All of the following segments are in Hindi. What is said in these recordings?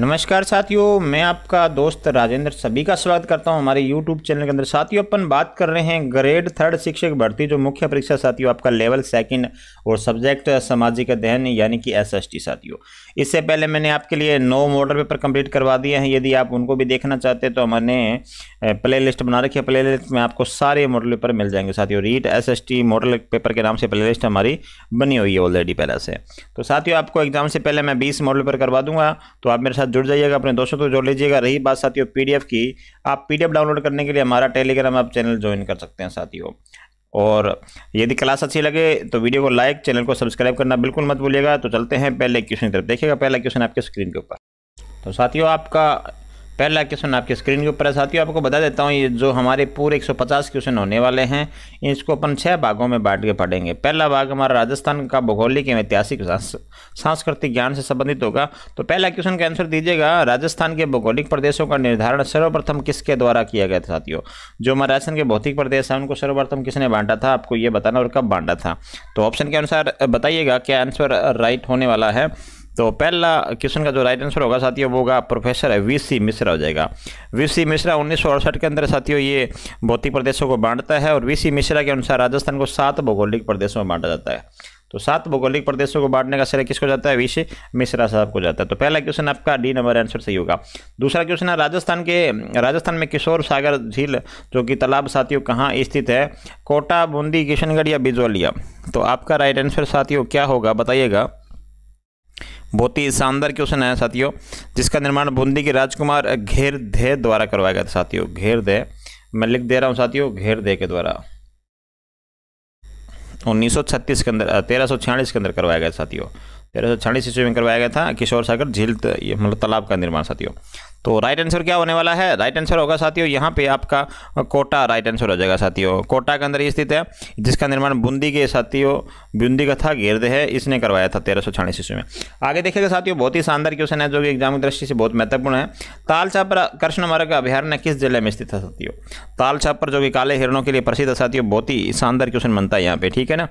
नमस्कार साथियों मैं आपका दोस्त राजेंद्र सभी का स्वागत करता हूं हमारे यूट्यूब चैनल के अंदर साथियों अपन बात कर रहे हैं ग्रेड थर्ड शिक्षक भर्ती जो मुख्य परीक्षा साथियों आपका लेवल सेकंड और सब्जेक्ट सामाजिक अध्ययन यानी कि एस एस टी साथियों इससे पहले मैंने आपके लिए नौ मॉडल पेपर कंप्लीट करवा दिए हैं यदि आप उनको भी देखना चाहते हैं तो हमने प्ले लिस्ट बना रखी है प्ले लिस्ट में आपको सारे मॉडल पेपर मिल जाएंगे साथियों REET S S T model paper के नाम से प्ले लिस्ट हमारी बनी हुई है ऑलरेडी पहले से तो साथियों आपको एग्जाम से पहले मैं बीस मॉडल पेपर करवा दूंगा तो आप मेरे साथ जुड़ जाइएगा अपने दोस्तों तो जोड़ लीजिएगा रही बात साथियों पीडीएफ की आप पीडीएफ डाउनलोड करने के लिए हमारा टेलीग्राम आप चैनल ज्वाइन कर सकते हैं साथियों और यदि क्लास अच्छी लगे तो वीडियो को लाइक चैनल को सब्सक्राइब करना बिल्कुल मत भूलिएगा तो चलते हैं पहले क्वेश्चन की तरफ देखिएगा पहला क्वेश्चन आपके स्क्रीन के ऊपर तो साथियों आपका पहला क्वेश्चन आपके स्क्रीन के ऊपर है साथियों आपको बता देता हूँ ये जो हमारे पूरे 150 क्वेश्चन होने वाले हैं इसको अपन छः भागों में बांट के पढ़ेंगे पहला भाग हमारा राजस्थान का भौगोलिक एवं ऐतिहासिक सांस्कृतिक ज्ञान से संबंधित होगा तो पहला क्वेश्चन का आंसर दीजिएगा राजस्थान के भौगोलिक प्रदेशों का निर्धारण सर्वप्रथम किसके द्वारा किया गया था साथियों जो हमारे राजस्थान के भौतिक प्रदेश है उनको सर्वप्रथम किसने बांटा था आपको ये बताना और कब बांटा था तो ऑप्शन के अनुसार बताइएगा क्या आंसर राइट होने वाला है तो पहला क्वेश्चन का जो राइट आंसर होगा साथियों वो होगा प्रोफेसर है वी सी मिश्रा हो जाएगा वी सी मिश्रा उन्नीस के अंदर साथियों ये भौतिक प्रदेशों को बांटता है और वी सी मिश्रा के अनुसार राजस्थान को सात भौगोलिक प्रदेशों में बांटा जाता है तो सात भौगोलिक प्रदेशों को बांटने का श्रेय किसको जाता है विषय मिश्रा साहब को जाता है तो पहला क्वेश्चन आपका डी नंबर आंसर सही होगा दूसरा क्वेश्चन है राजस्थान के राजस्थान में किशोर सागर झील जो कि तालाब साथियों कहाँ स्थित है कोटा बूंदी किशनगढ़ या बिजोलिया तो आपका राइट आंसर साथियों क्या होगा बताइएगा बहुत ही शानदार क्वेश्चन है साथियों जिसका निर्माण बूंदी के राजकुमार घेर धे द्वारा करवाया गया था साथियों घेर दे मैं लिख दे रहा हूँ साथियों घेर दे के द्वारा छत्तीस के अंदर तेरह के अंदर करवाया गया साथियों तेरह सौ छियालीस ईस्वी में करवाया गया था किशोर सागर झील मतलब तालाब का निर्माण साथियों तो राइट आंसर क्या होने वाला है राइट आंसर होगा साथियों यहाँ पे आपका कोटा राइट आंसर हो जाएगा साथियों कोटा के अंदर ही स्थित है जिसका निर्माण बूंदी के साथियों बूंदी का था गिर्द है इसने करवाया था तेरह सौ छियालीस ईस्वी में आगे देखिएगा साथियों बहुत ही शानदार क्वेश्चन है जो कि एग्जाम की दृष्टि से बहुत महत्वपूर्ण है ताल छापर कृष्ण मार्ग अभ्यारण्य किस जिले में स्थित है साथियों ताल छापर जो कि काले हिरणों के लिए प्रसिद्ध है साथियों बहुत ही शानदार क्वेश्चन बनता है यहाँ पे ठीक है ना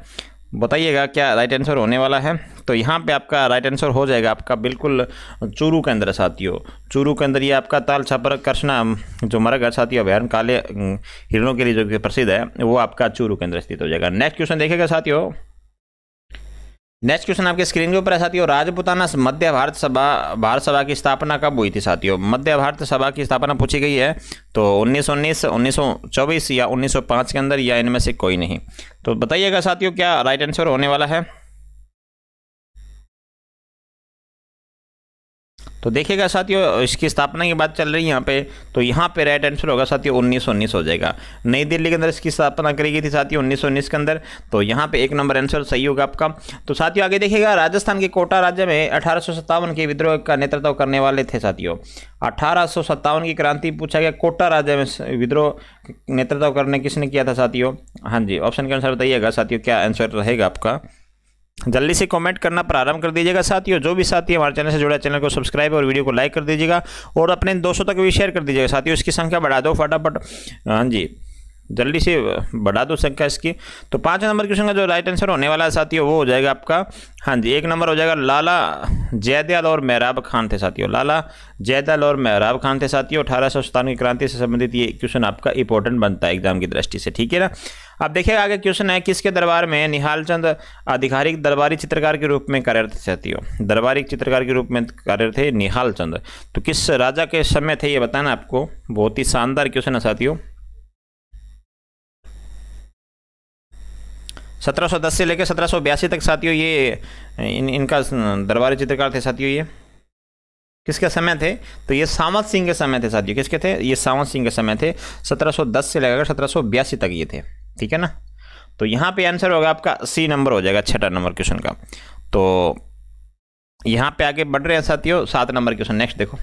बताइएगा क्या राइट आंसर होने वाला है तो यहाँ पे आपका राइट आंसर हो जाएगा आपका बिल्कुल चूरू के अंदर साथियों चूरू के अंदर ये आपका ताल छपर कृष्णा जो मरग है साथियों अभ्यारण काले हम्म, हिरणों के लिए जो प्रसिद्ध है वो आपका चूरू के अंदर स्थित हो जाएगा नेक्स्ट क्वेश्चन देखेगा साथियों नेक्स्ट क्वेश्चन आपके स्क्रीन के ऊपर है साथियों राजपुताना मध्य भारत सभा भारत सभा की स्थापना कब हुई थी साथियों मध्य भारत सभा की स्थापना पूछी गई है तो 1919, 1924 या 1905 के अंदर या इनमें से कोई नहीं तो बताइएगा साथियों क्या राइट आंसर होने वाला है तो देखिएगा साथियों इसकी स्थापना की बात चल रही है यहाँ पे तो यहाँ पे राइट आंसर होगा साथियों उन्नीस उन्नीस हो जाएगा नई दिल्ली के अंदर इसकी स्थापना करी गई थी साथियों उन्नीस सौ उन्नीस के अंदर तो यहाँ पे एक नंबर आंसर सही होगा आपका तो साथियों आगे देखिएगा राजस्थान के कोटा राज्य में अठारह के विद्रोह का नेतृत्व करने वाले थे साथियों अठारह की क्रांति पूछा गया कोटा राज्य में विद्रोह नेतृत्व करने किसने किया था साथियों हाँ जी ऑप्शन के अनुसार बताइएगा साथियों क्या आंसर रहेगा आपका जल्दी से कमेंट करना प्रारंभ कर दीजिएगा साथियों जो भी साथी हमारे चैनल से जुड़ा चैनल को सब्सक्राइब और वीडियो को लाइक कर दीजिएगा और अपने दोस्तों तक भी शेयर कर दीजिएगा साथियों इसकी संख्या बढ़ा दो फटाफट हाँ जी जल्दी से बढ़ा दो संख्या इसकी तो पाँच नंबर क्वेश्चन का जो राइट आंसर होने वाला है साथियों वो हो जाएगा आपका हाँ जी एक नंबर हो जाएगा लाला जैदयाल और महराब खान थे साथियों लाला जैदयाल और महराब खान थे साथियों अठारह सौ की क्रांति से संबंधित ये क्वेश्चन आपका इंपॉर्टेंट बनता है एग्जाम की दृष्टि से ठीक है ना अब देखिए आगे क्वेश्चन है किसके दरबार में निहाल चंद आधिकारिक दरबारी चित्रकार के रूप में कार्यरत थे साथियों दरबारी चित्रकार के रूप में कार्यरत थे निहाल चंद तो किस राजा के समय थे ये बताना आपको बहुत ही शानदार क्वेश्चन है साथियों 1710 से लेकर सत्रह तक साथियों ये इन, इनका दरबारी चित्रकार थे साथियों ये किसके समय थे तो ये सावंत सिंह के समय थे साथियों किसके थे ये सावंत सिंह के समय थे 1710 से लेकर सत्रह तक ये थे ठीक है ना तो यहाँ पे आंसर होगा आपका सी नंबर हो जाएगा छठा नंबर क्वेश्चन का तो यहाँ पे आगे बढ़ रहे हैं साथियों सात नंबर क्वेश्चन नेक्स्ट देखो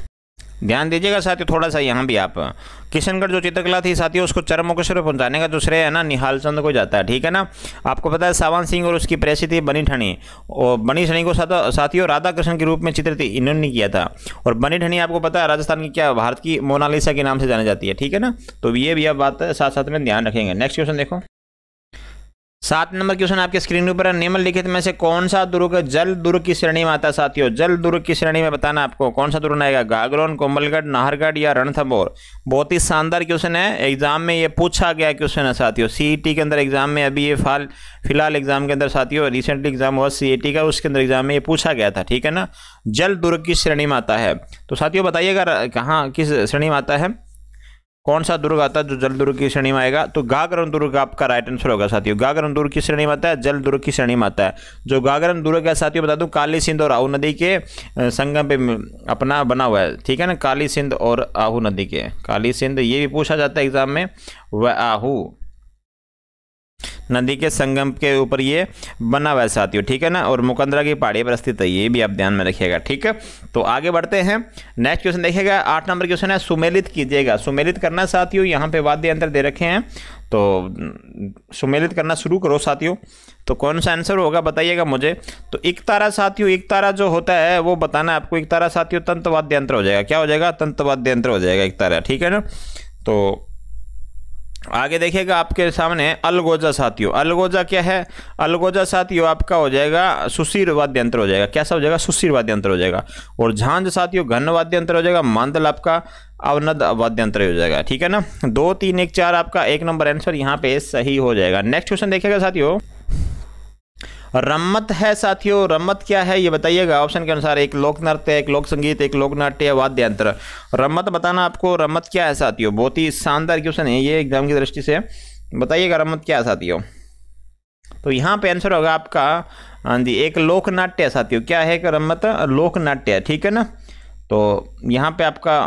ध्यान दीजिएगा साथियों थोड़ा सा यहाँ भी आप किशनगढ़ जो चित्रकला थी साथियों उसको चरम मुकेश्वर तो पहुंचाने का जो श्रेय है ना निहाल चंद को जाता है ठीक है ना आपको पता है सावन सिंह और उसकी प्रेसी थी बनी ठणी और बनी ठणी को साथियों राधा कृष्ण के रूप में चित्रित इन्होंने किया था और बनी ठनी आपको पता है राजस्थान की क्या भारत की मोनालिसा के नाम से जानी जाती है ठीक है ना तो ये भी आप बात साथ साथ में ध्यान रखेंगे नेक्स्ट क्वेश्चन देखो सात नंबर क्वेश्चन आपके स्क्रीन पर निम्नलिखित में से कौन सा दुर्ग जल दुर्ग की श्रेणी में आता साथियों जल दुर्ग की श्रेणी में बताना आपको कौन सा दुर्ग आएगा गागरोन कोमलगढ़ नाहरगढ़ या रणथंबोर बहुत ही शानदार क्वेश्चन है एग्जाम में ये पूछा गया क्वेश्चन है साथियों सीईटी e के अंदर एग्जाम में अभी ये फाल फिलहाल एग्जाम के अंदर साथियों रिसेंटली एग्जाम हुआ सी e का उसके अंदर एग्जाम में ये पूछा गया था ठीक है ना जल दुर्ग की श्रेणी में आता है तो साथियों बताइएगा कहाँ किस श्रेणी में आता है कौन सा दुर्ग आता है जो जल दुर्ग की श्रेणी में आएगा तो गागरन दुर्ग आपका राइट आंसर होगा साथियों गागरन दुर्ग की श्रेणी में आता है जल दुर्ग की श्रेणी में आता है जो गागरन दुर्ग है साथियों बता दूं काली सिंध और आहू नदी के संगम पे अपना बना हुआ है ठीक है ना काली सिंध और आहू नदी के काली सिंध ये भी पूछा जाता है एग्जाम में व आहू नदी के संगम के ऊपर ये बना हुआ साथियों ठीक है ना और मुकंदरा की पहाड़ी पर स्थित है ये भी आप ध्यान में रखिएगा ठीक है तो आगे बढ़ते हैं नेक्स्ट क्वेश्चन देखिएगा आठ नंबर क्वेश्चन है सुमेलित कीजिएगा सुमेलित करना साथियों यहाँ पे वाद्य यंत्र दे रखे हैं तो सुमेलित करना शुरू करो साथियों तो कौन सा आंसर होगा बताइएगा मुझे तो एक तारा साथियों एक तारा जो होता है वो बताना है आपको एक तारा साथियों तंत्रवाद्य यंत्र हो जाएगा क्या हो जाएगा तंत्रवाद्य यंत्र हो जाएगा एक तारा ठीक है ना तो आगे देखिएगा आपके सामने अलगोजा साथियों अलगोजा क्या है अलगोजा साथियों आपका हो जाएगा सुशीर वाद्य यंत्र हो जाएगा कैसा हो जाएगा सुशीर वाद्य यंत्र हो जाएगा और झांझ साथियों घन वाद्य यंत्र हो जाएगा मांदल आपका अवनद वाद्यंत्र हो जाएगा ठीक है ना दो तीन एक चार आपका एक नंबर आंसर यहाँ पे सही हो जाएगा नेक्स्ट क्वेश्चन देखिएगा साथियों रम्मत है साथियों रम्मत क्या है ये बताइएगा ऑप्शन के अनुसार एक लोक नृत्य एक लोक संगीत एक लोक नाट्य वाद्य यंत्र रम्मत बताना आपको रम्मत क्या है साथियों बहुत ही शानदार क्वेश्चन है ये एग्जाम की दृष्टि से बताइएगा रम्मत क्या है साथियों तो यहाँ पे आंसर होगा आपका हाँ जी एक लोक नाट्य साथियों क्या है एक रम्मत लोक नाट्य ठीक है ना तो यहाँ पे आपका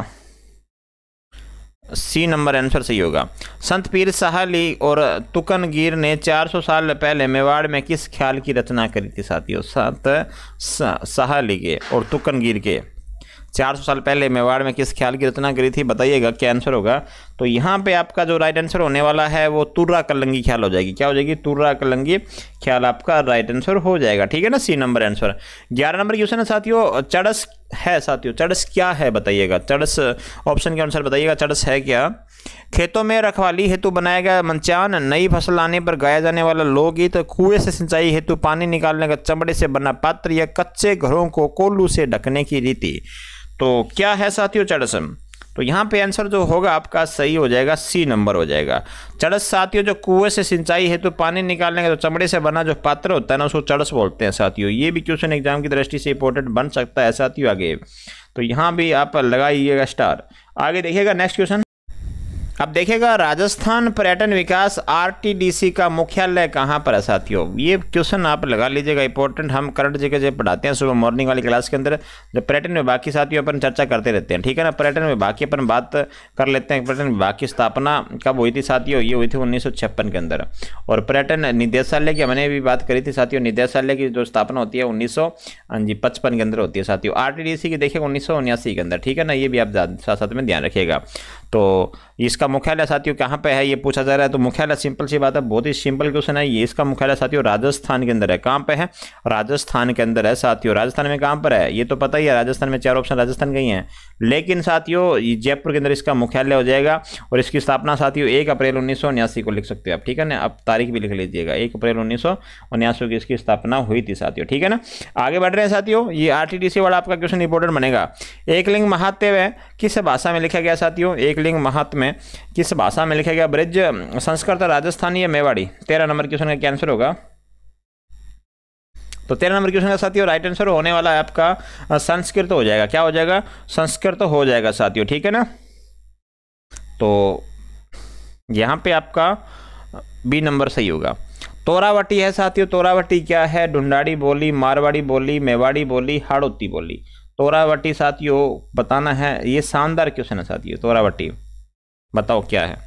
सी नंबर आंसर सही होगा संत पीर साहली और तुकनगीर ने 400 साल पहले मेवाड़ में किस ख्याल की रचना करी थी साथियों संत सहाली के और तुकनगीर के चार सौ साल पहले मेवाड़ में किस ख्याल की रचना करी थी बताइएगा क्या आंसर होगा तो यहाँ पे आपका जो राइट आंसर होने वाला है वो तुर्रा कलंगी ख्याल हो जाएगी क्या हो जाएगी तुर्रा कलंगी ख्याल आपका राइट आंसर हो जाएगा ठीक है ना सी नंबर आंसर ग्यारह नंबर क्वेश्चन है साथियों चड़स है साथियों चड़स क्या है बताइएगा चड़स ऑप्शन के आंसर बताइएगा चड़स है क्या खेतों में रखवाली हेतु बनाया गया मंचान नई फसल आने पर गाया जाने वाला लोकगीत कुएं से सिंचाई हेतु पानी निकालने का चमड़े से बना पात्र या कच्चे घरों को कोल्लू से ढकने की रीति तो क्या है साथियों चढ़सम तो यहाँ पे आंसर जो होगा आपका सही हो जाएगा सी नंबर हो जाएगा चड़स साथियों जो कुएं से सिंचाई है तो पानी निकालने का जो चमड़े से बना जो पात्र होता है ना उसको चड़स बोलते हैं साथियों ये भी क्वेश्चन एग्जाम की दृष्टि से इंपॉर्टेंट बन सकता है साथियों आगे तो यहाँ भी आप लगाइएगा स्टार आगे देखिएगा नेक्स्ट क्वेश्चन अब देखेगा राजस्थान पर्यटन विकास आरटीडीसी का मुख्यालय कहाँ पर है साथियों ये क्वेश्चन आप लगा लीजिएगा इंपॉर्टेंट हम करंट जगह जब पढ़ाते हैं सुबह मॉर्निंग वाली क्लास के अंदर जो पर्यटन विभाग की साथियों अपन चर्चा करते रहते हैं ठीक है ना पर्यटन विभाग की अपन बात कर लेते हैं पर्यटन विभाग की स्थापना कब हुई थी साथियों ये हुई थी उन्नीस के अंदर और पर्यटन निदेशालय की हमने भी बात करी थी साथियों निदेशालय की जो स्थापना होती है उन्नीस हाँ जी पचपन के अंदर होती है साथियों आर की देखेगा उन्नीस के अंदर ठीक है ना ये भी आप साथ साथ में ध्यान रखिएगा तो इसका इसका मुख्यालय साथियों कहाँ पे है ये पूछा जा रहा है तो मुख्यालय सिंपल सी बात है बहुत ही सिंपल क्वेश्चन है ये इसका मुख्यालय साथियों राजस्थान के अंदर है कहाँ पे है राजस्थान के अंदर है साथियों राजस्थान में कहाँ पर है ये तो पता ही है राजस्थान में चार ऑप्शन राजस्थान के ही हैं लेकिन साथियों जयपुर के अंदर इसका मुख्यालय हो जाएगा और इसकी स्थापना साथियों एक अप्रैल उन्नीस को लिख सकते हो आप ठीक है ना अब तारीख भी लिख लीजिएगा एक अप्रैल उन्नीस की इसकी स्थापना हुई थी साथियों ठीक है ना आगे बढ़ रहे हैं साथियों ये आर वाला आपका क्वेश्चन इंपोर्टेंट बनेगा एक लिंग है किस भाषा में लिखा गया साथियों एक लिंग महात्म्य किस भाषा में लिखा गया ब्रिज संस्कृत राजस्थानी या मेवाड़ी तेरह नंबर क्वेश्चन का आंसर होगा तो तेरह नंबर क्वेश्चन का साथियों राइट आंसर होने वाला है आपका संस्कृत हो जाएगा क्या हो जाएगा संस्कृत हो जाएगा साथियों ठीक है ना तो यहाँ पे आपका बी नंबर सही होगा तोरावटी है साथियों तोरावटी क्या है ढूंढाड़ी बोली मारवाड़ी बोली मेवाड़ी बोली हाड़ोती बोली तोरावटी साथियों बताना है ये शानदार क्वेश्चन है साथियों तोरावटी बताओ क्या है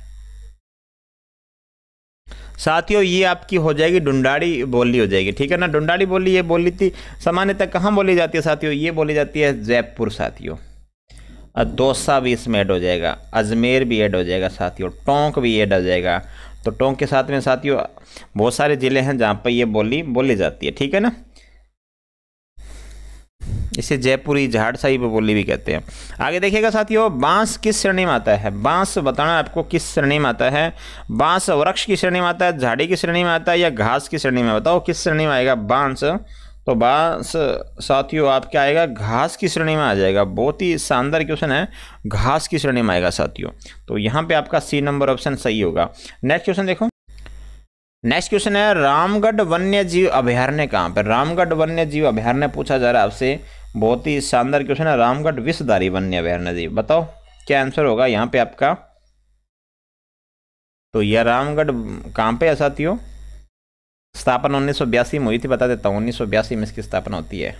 साथियों ये आपकी हो जाएगी डुंडाड़ी बोली हो जाएगी ठीक है ना डुंडाड़ी बोली ये बोली थी सामान्यतः कहाँ बोली जाती है साथियों ये बोली जाती है जयपुर साथियों दोसा भी इसमें ऐड हो जाएगा अजमेर भी ऐड हो जाएगा साथियों टोंक भी ऐड हो जाएगा तो टोंक के साथ में साथियों बहुत सारे ज़िले हैं जहाँ पर ये बोली बोली जाती है ठीक है ना इसे जयपुरी झाड़साई बोली भी कहते हैं आगे देखिएगा साथियों बांस किस श्रेणी में आता है बांस बताना आपको किस श्रेणी में आता है बांस वृक्ष की श्रेणी में आता है झाड़ी की श्रेणी में आता है या घास की श्रेणी में बताओ किस श्रेणी में आएगा बांस तो बांस साथियों आपके आएगा घास की श्रेणी में आ जाएगा बहुत ही शानदार क्वेश्चन है घास की श्रेणी में आएगा साथियों तो यहाँ पे आपका सी नंबर ऑप्शन सही होगा नेक्स्ट क्वेश्चन देखो नेक्स्ट क्वेश्चन है रामगढ़ वन्य जीव अभ्यारण्य कहाँ पर रामगढ़ वन्य जीव अभ्यारण्य पूछा जा रहा है आपसे बहुत ही शानदार क्वेश्चन है रामगढ़ विषधारी वन्य अभ्यारण्य जीव बताओ क्या आंसर होगा यहाँ पे आपका तो यह रामगढ़ कहाँ पे है साथियों स्थापना उन्नीस में हुई थी बता देता हूँ उन्नीस में इसकी स्थापना होती है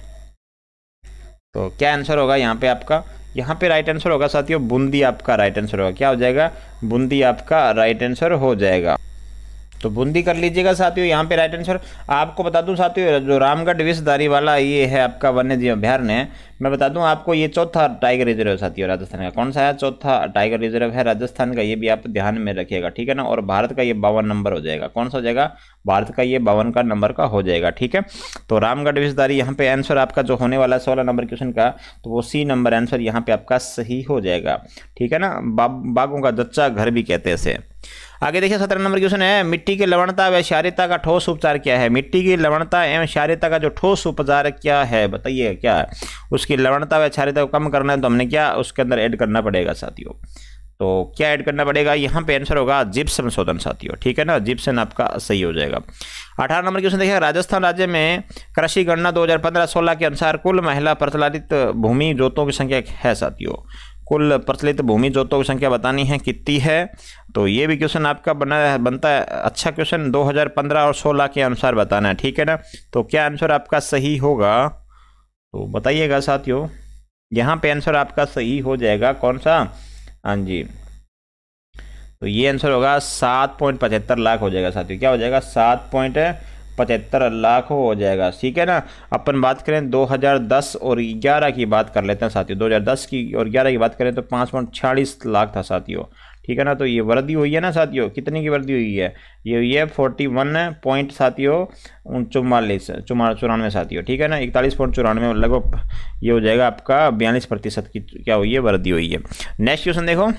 तो क्या आंसर होगा यहाँ पे आपका यहाँ पे राइट आंसर होगा साथियों बूंदी आपका राइट आंसर होगा क्या हो जाएगा बूंदी आपका राइट आंसर हो जाएगा तो बूंदी कर लीजिएगा साथियों यहाँ पे राइट आंसर आपको बता दूं साथियों जो रामगढ़ विषधारी वाला ये है आपका वन्य जीव अभ्यारण्य है मैं बता दूं आपको ये चौथा टाइगर रिजर्व साथियों राजस्थान का कौन सा है चौथा टाइगर रिजर्व है राजस्थान का ये भी आप ध्यान में रखिएगा ठीक है ना और भारत का ये बावन नंबर हो जाएगा कौन सा हो जाएगा भारत का ये बावन का नंबर का हो जाएगा ठीक है तो रामगढ़ विषधारी यहाँ पे आंसर आपका जो होने वाला है सोलह नंबर क्वेश्चन का तो वो सी नंबर आंसर यहाँ पे आपका सही हो जाएगा ठीक है ना बाघों का जच्चा घर भी कहते हैं आगे देखिए सत्रह नंबर क्वेश्चन है मिट्टी की लवणता व क्षारिता का ठोस उपचार क्या है मिट्टी की लवणता एवं क्षारिता का जो ठोस उपचार क्या है बताइए क्या है उसकी लवणता व क्षारिता को कम करना है तो हमने क्या उसके अंदर ऐड करना पड़ेगा साथियों तो क्या ऐड करना पड़ेगा यहाँ पे आंसर होगा जिप्सम शोधन साथियों ठीक है ना जिप्सन आपका सही हो जाएगा अठारह नंबर क्वेश्चन देखिए राजस्थान राज्य में कृषि गणना 2015-16 के अनुसार कुल महिला प्रचलित भूमि जोतों की संख्या है साथियों कुल प्रचलित भूमि जोतों की संख्या बतानी है कितनी है तो ये भी क्वेश्चन आपका बना बनता है अच्छा क्वेश्चन 2015 और 16 के अनुसार बताना है ठीक है ना तो क्या आंसर आपका सही होगा तो बताइएगा साथियों यहाँ पे आंसर आपका सही हो जाएगा कौन सा हाँ जी तो ये आंसर होगा सात पॉइंट पचहत्तर लाख हो जाएगा साथियों क्या हो जाएगा सात पॉइंट पचहत्तर लाख हो जाएगा ठीक है ना अपन बात करें 2010 और 11 की बात कर लेते हैं साथियों 2010 की और 11 की बात करें तो पाँच पॉइंट छियालीस लाख था साथियों ठीक है ना तो ये वृद्धि हुई है ना साथियों कितनी की वृद्धि हुई है ये हुई है फोर्टी वन पॉइंट साथियों चुमालीस चुमा चौरानवे साथियों ठीक है ना इकतालीस पॉइंट चौरानवे लगभग ये हो जाएगा आपका बयालीस प्रतिशत की क्या हुई है वृद्धि हुई है नेक्स्ट क्वेश्चन देखो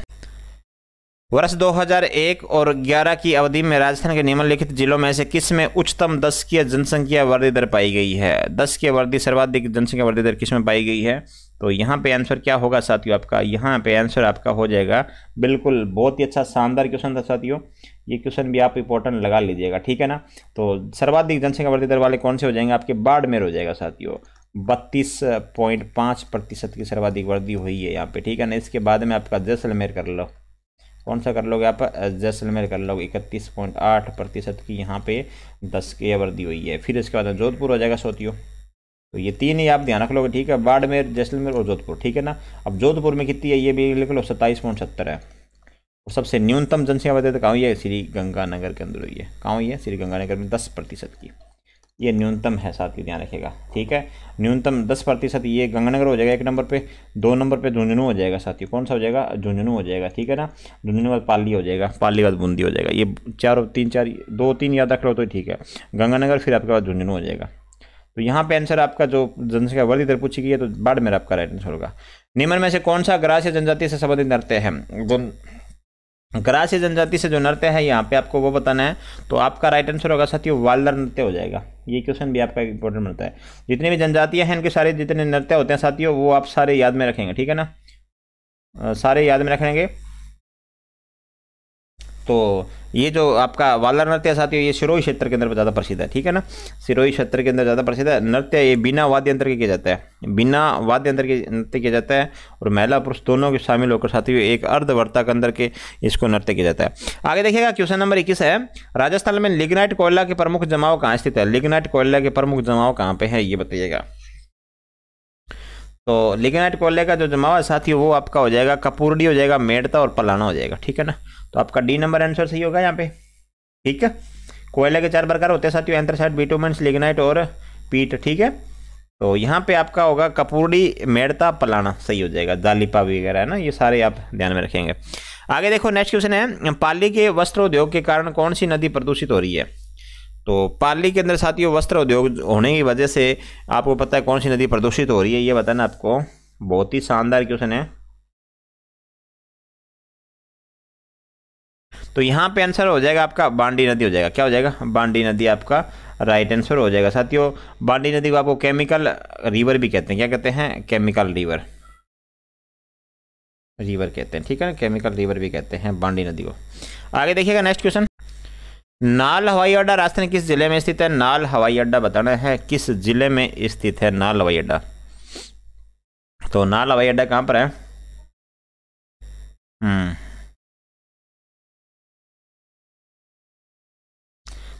वर्ष 2001 और 11 की अवधि में राजस्थान के निम्नलिखित जिलों में से किस में उच्चतम दस की जनसंख्या वृद्धि दर पाई गई है दस की वृद्धि सर्वाधिक जनसंख्या वृद्धि दर किस में पाई गई है तो यहाँ पे आंसर क्या होगा साथियों आपका यहाँ पे आंसर आपका हो जाएगा बिल्कुल बहुत ही अच्छा शानदार क्वेश्चन था साथियों ये क्वेश्चन भी आप इंपॉर्टेंट लगा लीजिएगा ठीक है ना तो सर्वाधिक जनसंख्या वृद्धि दर वाले कौन से हो जाएंगे आपके बाड़मेर हो जाएगा साथियों बत्तीस पॉइंट पाँच प्रतिशत की सर्वाधिक वृद्धि हुई है यहाँ पे ठीक है ना इसके बाद में आपका जैसलमेर कर लो कौन सा कर लोगे आप जैसलमेर कर लोगे इकतीस पॉइंट आठ प्रतिशत की यहाँ पे दस की दी हुई है फिर इसके बाद जोधपुर हो जाएगा सोतियो तो ये तीन ही आप ध्यान रख लोगे ठीक है बाड़मेर जैसलमेर और जोधपुर ठीक है ना अब जोधपुर में कितनी है ये भी लिख लो सत्ताईस पॉइंट सत्तर है और सबसे न्यूनतम जनसंख्या तो कहाँ हुई है श्री गंगानगर के अंदर हुई है कहाँ हुई है श्री गंगानगर में दस प्रतिशत की ये न्यूनतम है साथ ही ध्यान रखिएगा ठीक है न्यूनतम दस प्रतिशत ये गंगानगर हो जाएगा एक नंबर पे दो नंबर पे झुंझुनू हो जाएगा साथियों कौन सा हो जाएगा झुंझुनू हो जाएगा ठीक है ना झुंझुनू बाद पाली हो जाएगा पाली बाद बूंदी हो जाएगा ये चार तीन चार दो तीन याद रख लो तो ठीक है गंगानगर फिर आपके पास झुंझुनू हो जाएगा तो यहाँ पे आंसर आपका जो जनसंख्या वर्दी इधर पूछी गई है तो बाढ़ में आपका राइट आंसर होगा निम्न में से कौन सा ग्रास या जनजाति से संबंधित नृत्य है कराची जनजाति से जो नृत्य है यहाँ पे आपको वो बताना है तो आपका राइट आंसर होगा साथियों वालदर नृत्य हो जाएगा ये क्वेश्चन भी आपका इंपॉर्टेंट बनता है जितने भी जनजातियाँ हैं इनके सारे जितने नृत्य होते हैं साथियों वो आप सारे याद में रखेंगे ठीक है ना सारे याद में रखेंगे तो ये जो आपका वाला नृत्य साथियों ये सिरोही क्षेत्र के अंदर ज़्यादा प्रसिद्ध है ठीक है ना सिरोही क्षेत्र के अंदर ज़्यादा प्रसिद्ध है नृत्य ये बिना वाद्य यंत्र के किया जाता है बिना वाद्य यंत्र के नृत्य किया जाता है और महिला पुरुष दोनों के शामिल होकर साथियों एक अर्धवर्ता के अंदर के इसको नृत्य किया जाता है आगे देखिएगा क्वेश्चन नंबर इक्कीस है राजस्थान में लिग्नाइट कोयला के प्रमुख जमाव कहाँ स्थित है लिग्नाइट कोयला के प्रमुख जमाव कहाँ पर है ये बताइएगा तो लिगनाइट कोयले का जो जमाव है साथी वो आपका हो जाएगा कपूरडी हो जाएगा मेड़ता और पलाना हो जाएगा ठीक है ना तो आपका डी नंबर आंसर सही होगा यहाँ पे ठीक है कोयले के चार प्रकार होते हैं साथियों एंथ्रासाइट बिटोमेंस लिगनाइट और पीट ठीक है तो यहाँ पे आपका होगा कपूरडी मेड़ता पलाना सही हो जाएगा जालीपा वगैरह है ना ये सारे आप ध्यान में रखेंगे आगे देखो नेक्स्ट क्वेश्चन है पाली के वस्त्र उद्योग के कारण कौन सी नदी प्रदूषित हो रही है तो पाली के अंदर साथियों वस्त्र उद्योग होने की वजह से आपको पता है कौन सी नदी प्रदूषित हो रही है ये बताना आपको बहुत ही शानदार क्वेश्चन है तो यहाँ पे आंसर हो जाएगा आपका बांडी नदी हो जाएगा क्या हो जाएगा बांडी नदी आपका राइट आंसर हो जाएगा साथियों बांडी नदी को आपको केमिकल रिवर भी कहते हैं क्या कहते हैं केमिकल रिवर रिवर कहते हैं ठीक है ना केमिकल रिवर भी कहते हैं बांडी नदी को आगे देखिएगा नेक्स्ट क्वेश्चन नाल हवाई अड्डा राजस्थान किस जिले में स्थित है नाल हवाई अड्डा बताना है किस जिले में स्थित है नाल हवाई अड्डा तो नाल हवाई अड्डा कहाँ पर है हम्म।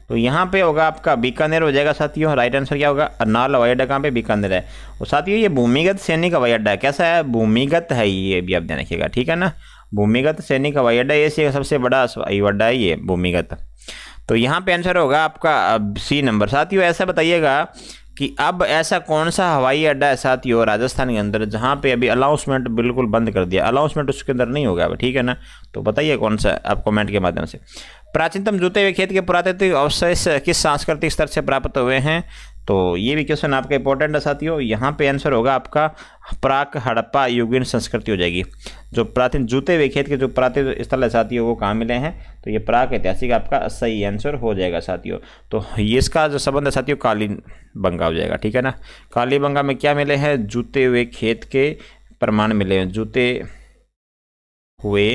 तो यहाँ पे होगा आपका बीकानेर हो जाएगा साथियों राइट आंसर क्या होगा अरनाल हवाई अड्डा कहाँ पे बीकानेर है और साथियों ये भूमिगत सैनिक हवाई अड्डा है कैसा है भूमिगत है ये भी आप ध्यान रखिएगा ठीक है ना भूमिगत सैनिक हवाई अड्डा ये सबसे बड़ा हवाई अड्डा है ये भूमिगत तो यहाँ पे आंसर होगा आपका सी नंबर साथियों ऐसा बताइएगा कि अब ऐसा कौन सा हवाई अड्डा है साथियों राजस्थान के अंदर जहाँ पे अभी अलाउंसमेंट बिल्कुल बंद कर दिया अलाउंसमेंट उसके अंदर नहीं होगा अब ठीक है ना तो बताइए कौन सा आप कमेंट के माध्यम से प्राचीनतम जूते हुए खेत के पुरातत्विक अवशेष किस सांस्कृतिक स्तर से प्राप्त हुए हैं तो ये भी क्वेश्चन आपका इंपॉर्टेंट है साथियों यहाँ पे आंसर होगा आपका प्राक हड़प्पा युगीन संस्कृति हो जाएगी जो प्राचीन जूते हुए खेत के जो प्राचीन स्थल है साथियों वो कहाँ मिले हैं तो ये प्राक ऐतिहासिक आपका सही आंसर हो जाएगा साथियों तो ये इसका जो संबंध है साथियों काली बंगा हो जाएगा ठीक है ना काली बंगा में क्या मिले हैं जूते हुए खेत के प्रमाण मिले हैं जूते हुए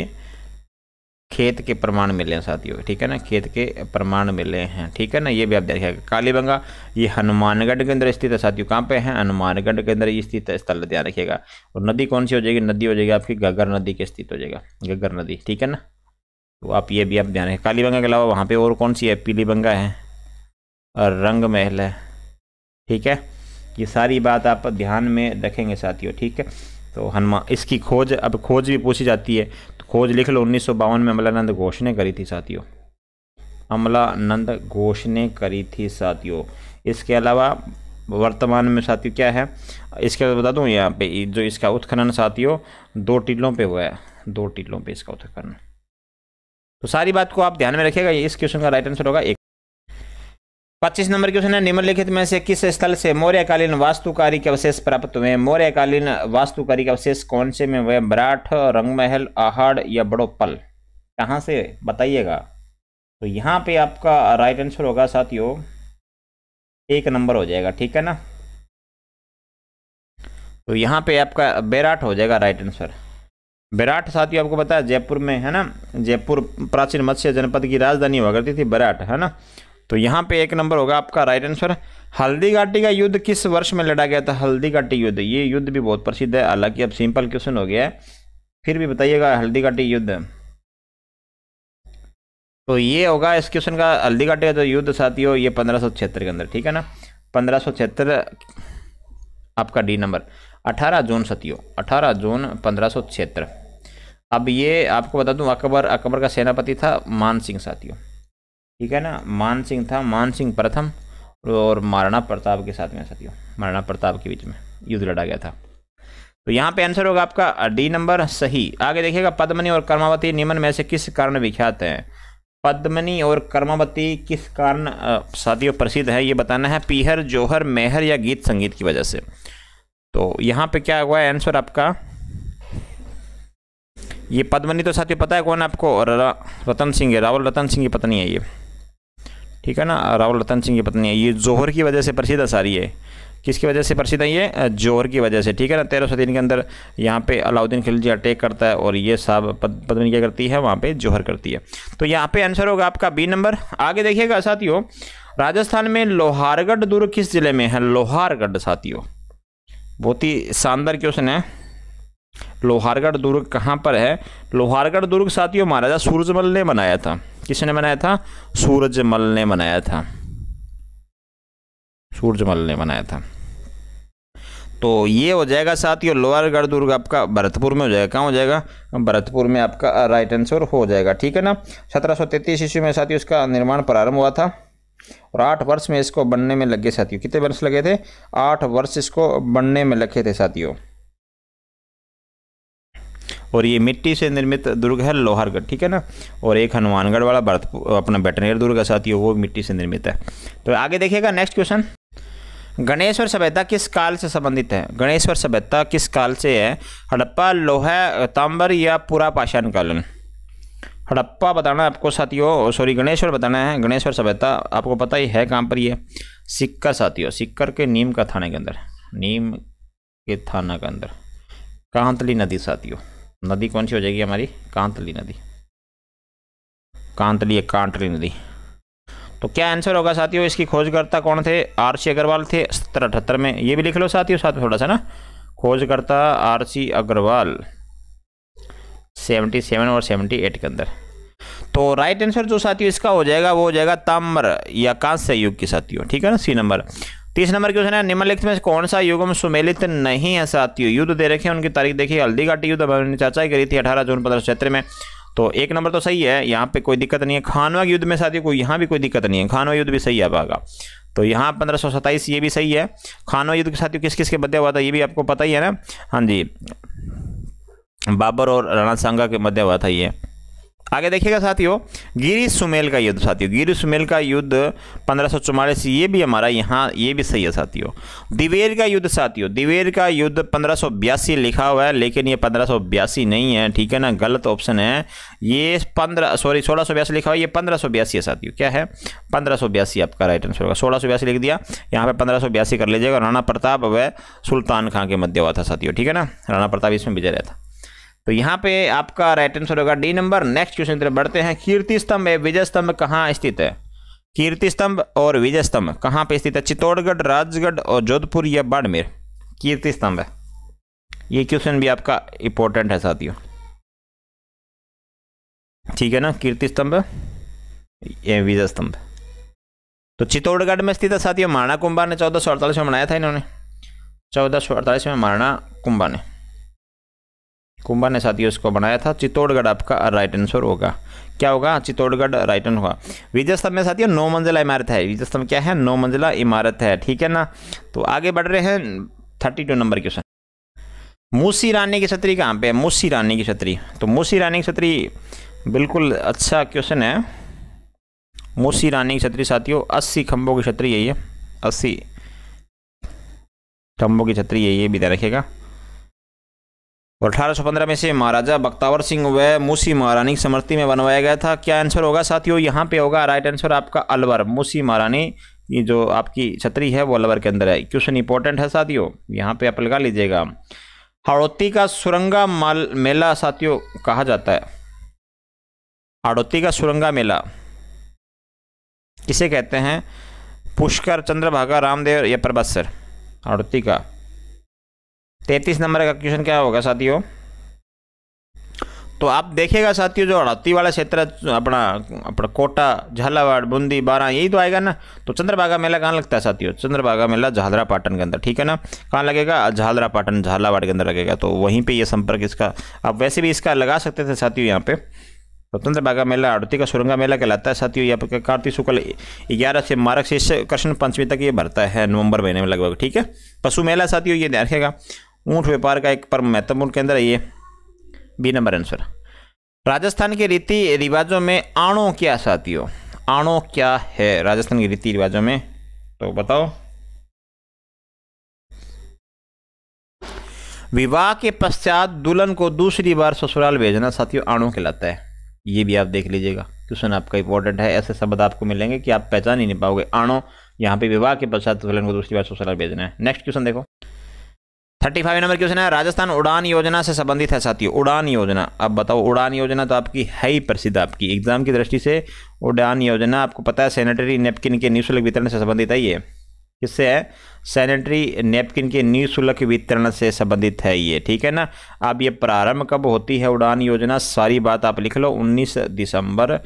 खेत के प्रमाण मिले हैं साथियों ठीक है ना खेत के प्रमाण मिले हैं ठीक है ना ये भी आप देखिए कालीबंगा ये हनुमानगढ़ के अंदर स्थित है साथियों कहाँ पे है हनुमानगढ़ के अंदर स्थित स्थल ध्यान रखिएगा और नदी कौन सी हो जाएगी नदी हो जाएगी आपकी गगर नदी के स्थित हो जाएगा गगर नदी ठीक है ना तो आप ये भी आप ध्यान रखें कालीबंगा के अलावा वहाँ पर और कौन सी है पीलीबंगा है और रंग महल है ठीक है ये सारी बात आप ध्यान में रखेंगे साथियों ठीक है तो हनुमान इसकी खोज अब खोज भी पूछी जाती है खोज लिख लो उन्नीस में अमलानंद घोष ने करी थी साथियों अमलानंद घोष ने करी थी साथियों इसके अलावा वर्तमान में साथियों क्या है इसके अलावा बता दूँ यहाँ पे जो इसका उत्खनन साथियों दो टीलों पे हुआ है दो टीलों पे इसका उत्खनन तो सारी बात को आप ध्यान में रखिएगा इस क्वेश्चन का राइट आंसर होगा एक पच्चीस नंबर क्वेश्चन है निम्नलिखित में से किस स्थल से मौर्यकालीन वास्तुकारी के अवशेष प्राप्त हुए मौर्यकालीन वास्तुकारी के अवशेष कौन से में हुए बराठ रंगमहल आहाड़ या बड़ोपल कहाँ से बताइएगा तो यहाँ पे आपका राइट आंसर होगा साथियों एक नंबर हो जाएगा ठीक है ना तो यहाँ पे आपका बेराट हो जाएगा राइट आंसर बेराट साथियों आपको बताया जयपुर में है ना जयपुर प्राचीन मत्स्य जनपद की राजधानी हुआ करती थी बेराट है ना तो यहाँ पे एक नंबर होगा आपका राइट आंसर हल्दी घाटी का युद्ध किस वर्ष में लड़ा गया था हल्दी घाटी युद्ध ये युद्ध भी बहुत प्रसिद्ध है हालांकि अब सिंपल क्वेश्चन हो गया है फिर भी बताइएगा हल्दी घाटी युद्ध तो ये होगा इस क्वेश्चन का हल्दी घाटी का जो युद्ध साथियों ये पंद्रह के अंदर ठीक है ना पंद्रह आपका डी नंबर 18 जून सतियों 18 जून पंद्रह अब ये आपको बता दूं अकबर अकबर का सेनापति था मान सिंह साथियों ठीक है ना मान सिंह था मान सिंह प्रथम और महाराणा प्रताप के साथ में साथियों महाराणा प्रताप के बीच में युद्ध लड़ा गया था तो यहाँ पे आंसर होगा आपका डी नंबर सही आगे देखिएगा पद्मनी और कर्मावती निमन में से किस कारण विख्यात है पद्मनी और कर्मावती किस कारण साथियों प्रसिद्ध है ये बताना है पीहर जोहर मेहर या गीत संगीत की वजह से तो यहाँ पे क्या हुआ है आंसर आपका ये पद्मनी तो साथियों पता है कौन आपको रतन सिंह है रावल रतन सिंह की पत्नी है ये ठीक है ना राहुल रतन सिंह की पत्नी है ये जोहर की वजह से प्रसिद्ध है सारी है किसकी वजह से प्रसिद्ध है ये जौहर की वजह से ठीक है ना तेरह सौ तीन के अंदर यहाँ पे अलाउद्दीन खिलजी अटैक करता है और ये साहब पत्नी क्या करती है वहाँ पे जौहर करती है तो यहाँ पे आंसर होगा आपका बी नंबर आगे देखिएगा साथियों राजस्थान में लोहारगढ़ दुर्ग किस जिले में है लोहारगढ़ साथियों बहुत ही शानदार क्वेश्चन है लोहारगढ़ दुर्ग कहाँ पर है लोहारगढ़ दुर्ग साथियों महाराजा सूरजमल ने बनाया था किसने बनाया था सूरजमल ने बनाया था सूरजमल ने बनाया था तो ये हो जाएगा साथियों लोअर गढ़दुर्ग आपका भरतपुर में हो जाएगा कहाँ हो जाएगा भरतपुर में आपका राइट आंसर हो जाएगा ठीक है ना 1733 ईस्वी में साथियों इसका निर्माण प्रारंभ हुआ था और आठ वर्ष में इसको बनने में लगे साथियों कितने वर्ष लगे थे आठ वर्ष इसको बनने में लगे थे साथियों और ये मिट्टी से निर्मित दुर्ग है लोहारगढ़ ठीक है ना और एक हनुमानगढ़ वाला भरत अपना बैटनेर दुर्ग ही वो मिट्टी से निर्मित है तो आगे देखिएगा नेक्स्ट क्वेश्चन गणेश्वर सभ्यता किस काल से संबंधित है गणेश्वर सभ्यता किस काल से है हड़प्पा लोहा तांबर या पूरा पाषाण कालन हड़प्पा बताना है आपको साथियों सॉरी गणेश्वर बताना है गणेश्वर सभ्यता आपको पता ही है कहाँ पर ये सिक्कर साथियों सिक्कर के नीम का थाने के अंदर नीम के थाना के अंदर कांतली नदी साथियों नदी कौन सी हो जाएगी हमारी कांतली नदी कांतली कांतली नदी तो क्या आंसर होगा साथियों इसकी खोजकर्ता कौन थे आर सी अग्रवाल थे सत्रह अठहत्तर में ये भी लिख लो साथियों साथ थोड़ा सा ना खोजकर्ता R C Agarwal seventy seven और सेवेंटी एट के अंदर तो राइट आंसर जो साथियों इसका हो जाएगा वो हो जाएगा ताम्र या कांस्य युग के साथियों ठीक है ना सी नंबर तीस नंबर क्वेश्चन है निम्नलिखित में कौन सा युगम सुमेलित नहीं है साथियों युद्ध दे रखे उनकी तारीख देखिए हल्दीघाटी युद्ध ने करी थी अठारह जून पंद्रह क्षेत्र में तो एक नंबर तो सही है यहाँ पे कोई दिक्कत नहीं है खानवा युद्ध में साथियों को यहाँ भी कोई दिक्कत नहीं है खानवा युद्ध भी सही है आपका तो यहाँ पंद्रह सौ सत्ताईस ये भी सही है खानवा युद्ध के साथियों किस किस के मध्य हुआ था ये भी आपको पता ही है ना हाँ जी बाबर और राणा सांगा के मध्य हुआ था ये आगे देखिएगा साथियों गिरी सुमेल का युद्ध साथियों गिरी सुमेल का युद्ध पंद्रह सौ ये भी हमारा यहाँ ये भी सही है साथियों दिवेर का युद्ध साथियों दिवेर का युद्ध पंद्रह लिखा हुआ है लेकिन ये पंद्रह नहीं है ठीक है ना गलत ऑप्शन है ये पंद्रह सॉरी सोलह सौ लिखा हुआ ये पंद्रह सौ है साथियों क्या है पंद्रह आपका राइट आंसर होगा सोलह सौ लिख दिया यहाँ पर पंद्रह कर लीजिएगा राणा प्रताप वह सुल्तान खां के मध्य हुआ था साथियों ठीक है ना राणा प्रताप इसमें विजय रहता तो यहाँ पे आपका राइट आंसर होगा डी नंबर नेक्स्ट क्वेश्चन तरफ बढ़ते हैं कीर्ति स्तंभ विजय स्तंभ कहाँ स्थित है कीर्ति स्तंभ और विजय स्तंभ कहाँ पे स्थित है चित्तौड़गढ़ राजगढ़ और जोधपुर या बाड़मेर कीर्ति स्तंभ है ये क्वेश्चन भी आपका इंपॉर्टेंट है साथियों ठीक है ना कीर्ति स्तंभ ये विजय स्तंभ तो चित्तौड़गढ़ में स्थित है साथियों माणा कुंभा ने चौदह सौ अड़तालीस में बनाया था इन्होंने चौदह सौ अड़तालीस में माणा कुंभा ने कुंभा ने साथियों इसको बनाया था चित्तौड़गढ़ आपका राइट आंसर होगा क्या होगा चित्तौड़गढ़ राइट आंसर होगा विजय स्तंभ में साथियों नौ मंजिला इमारत है विजय स्तंभ क्या है नौ मंजिला इमारत है ठीक है ना तो आगे बढ़ रहे हैं thirty two number question Moosi Rani की छतरी कहाँ पे है मूसी रानी की छतरी तो मूसी रानी की छतरी बिल्कुल अच्छा क्वेश्चन है मूसी रानी की छतरी साथियों अस्सी खंभों की छतरी है अस्सी खंभों की छतरी है ये भी ध्यान और 1815 में से महाराजा बक्तावर सिंह व मूसी महारानी की समृति में बनवाया गया था क्या आंसर होगा साथियों यहाँ पे होगा राइट आंसर आपका अलवर मूसी महारानी की जो आपकी छतरी है वो अलवर के अंदर है क्वेश्चन इंपॉर्टेंट है साथियों यहाँ पे आप लगा लीजिएगा हाड़ोती का सुरंगा माल मेला साथियों कहा जाता है हाड़ोती का सुरंगा मेला किसे कहते हैं पुष्कर चंद्रभागा रामदेव या प्रभासर हाड़ोती का तैतीस नंबर का क्वेश्चन क्या होगा साथियों तो आप देखिएगा साथियों जो अड़ती वाला क्षेत्र अपना अपना कोटा झालावाड़ बूंदी बारह यही तो आएगा ना तो चंद्रभागा मेला कहाँ लगता है साथियों चंद्रभागा मेला झालरा पाटन के अंदर ठीक है ना कहाँ लगेगा झालरा पाटन झालावाड़ के अंदर लगेगा तो वहीं पे ये संपर्क इसका आप वैसे भी इसका लगा सकते थे साथियों यहाँ पे तो चंद्रभागा मेला अड़ती का सुरंगा मेला कहलाता है साथियों यहाँ पर कार्तिक शुक्ल ग्यारह से मारक से कृष्ण पंचमी तक ये भरता है नवंबर महीने में लगभग ठीक है पशु मेला साथियों ये ध्यान रखेगा ऊंट व्यापार का एक परम महत्वपूर्ण केंद्र है ये बी नंबर आंसर राजस्थान के रीति रिवाजों में आणो क्या साथियों आणो क्या है राजस्थान के रीति रिवाजों में तो बताओ विवाह के पश्चात दुल्हन को दूसरी बार ससुराल भेजना साथियों आणो कहलाता है ये भी आप देख लीजिएगा क्वेश्चन तो आपका इंपॉर्टेंट है ऐसे शब्द आपको मिलेंगे कि आप पहचान ही नहीं पाओगे आणो यहाँ पे विवाह के पश्चात दुल्हन को दूसरी बार ससुराल भेजना है नेक्स्ट क्वेश्चन देखो थर्टी फाइव नंबर क्वेश्चन है राजस्थान उड़ान योजना से संबंधित है साथियों उड़ान योजना अब बताओ उड़ान योजना तो आपकी है ही प्रसिद्ध आपकी एग्जाम की दृष्टि से उड़ान योजना आपको पता है सैनिटरी नेपकिन के निःशुल्क वितरण से संबंधित है ये किससे है सैनिटरी नेपकिन के निःशुल्क वितरण से संबंधित है ये ठीक है ना अब ये प्रारंभ कब होती है उड़ान योजना सारी बात आप लिख लो 19 दिसंबर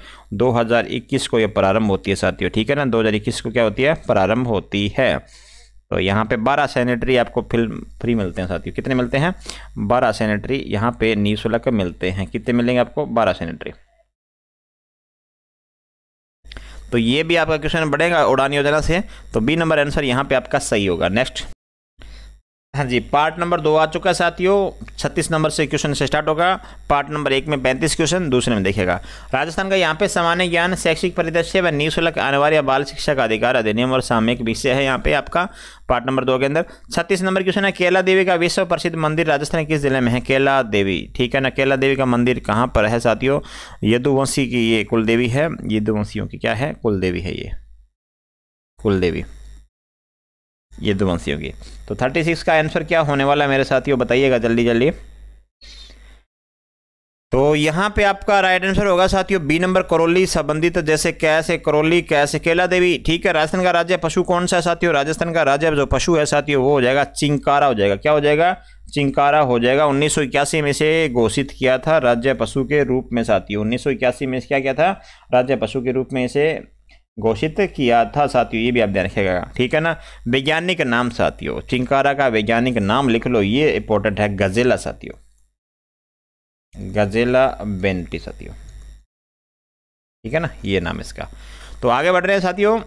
2021 को ये प्रारंभ होती है साथियों ठीक है ना 2021 को क्या होती है प्रारंभ होती है तो यहाँ पे 12 सैनिटरी आपको फिल्म फ्री मिलते हैं साथियों कितने मिलते हैं 12 सैनिटरी यहाँ पे निःशुल्क मिलते हैं कितने मिलेंगे आपको 12 सैनिटरी तो ये भी आपका क्वेश्चन बढ़ेगा उड़ान योजना से तो बी नंबर आंसर यहाँ पे आपका सही होगा नेक्स्ट हाँ जी पार्ट नंबर दो आ चुका है साथियों छत्तीस नंबर से क्वेश्चन से स्टार्ट होगा पार्ट नंबर एक में पैंतीस क्वेश्चन दूसरे में देखेगा राजस्थान का यहाँ पे सामान्य ज्ञान शैक्षिक परिदृश्य व निःशुल्क अनिवार्य बाल शिक्षा का अधिकार अधिनियम और सामयिक विषय है यहाँ पे आपका पार्ट नंबर दो के अंदर छत्तीस नंबर क्वेश्चन है केला देवी का विश्व प्रसिद्ध मंदिर राजस्थान किस जिले में है केला देवी ठीक है ना केला देवी का मंदिर कहाँ पर है साथियों यदुवंशी की ये कुल देवी है यदुवंशियों की क्या है कुल देवी है ये कुल देवी ये दो दुवंसी होगी तो थर्टी सिक्स का आंसर क्या होने वाला है मेरे साथियों बताइएगा जल्दी जल्दी तो यहाँ पे आपका राइट आंसर होगा साथियों बी नंबर करौली संबंधित जैसे कैसे करौली कैसे केला देवी ठीक है राजस्थान का राज्य पशु कौन सा है साथियों राजस्थान का राज्य जो पशु है साथियों वो हो जाएगा चिंकारा हो जाएगा क्या हो जाएगा चिंकारा हो जाएगा उन्नीस में से घोषित किया था राज्य पशु के रूप में साथियों उन्नीस में क्या क्या था राज्य पशु के रूप में इसे घोषित किया था साथियों ये भी आप ध्यान रखिएगा ठीक है ना वैज्ञानिक नाम साथियों चिंकारा का वैज्ञानिक नाम लिख लो ये इंपॉर्टेंट है गजेला साथियों गजेला बेंटी साथियों ठीक है ना ये नाम इसका तो आगे बढ़ रहे हैं साथियों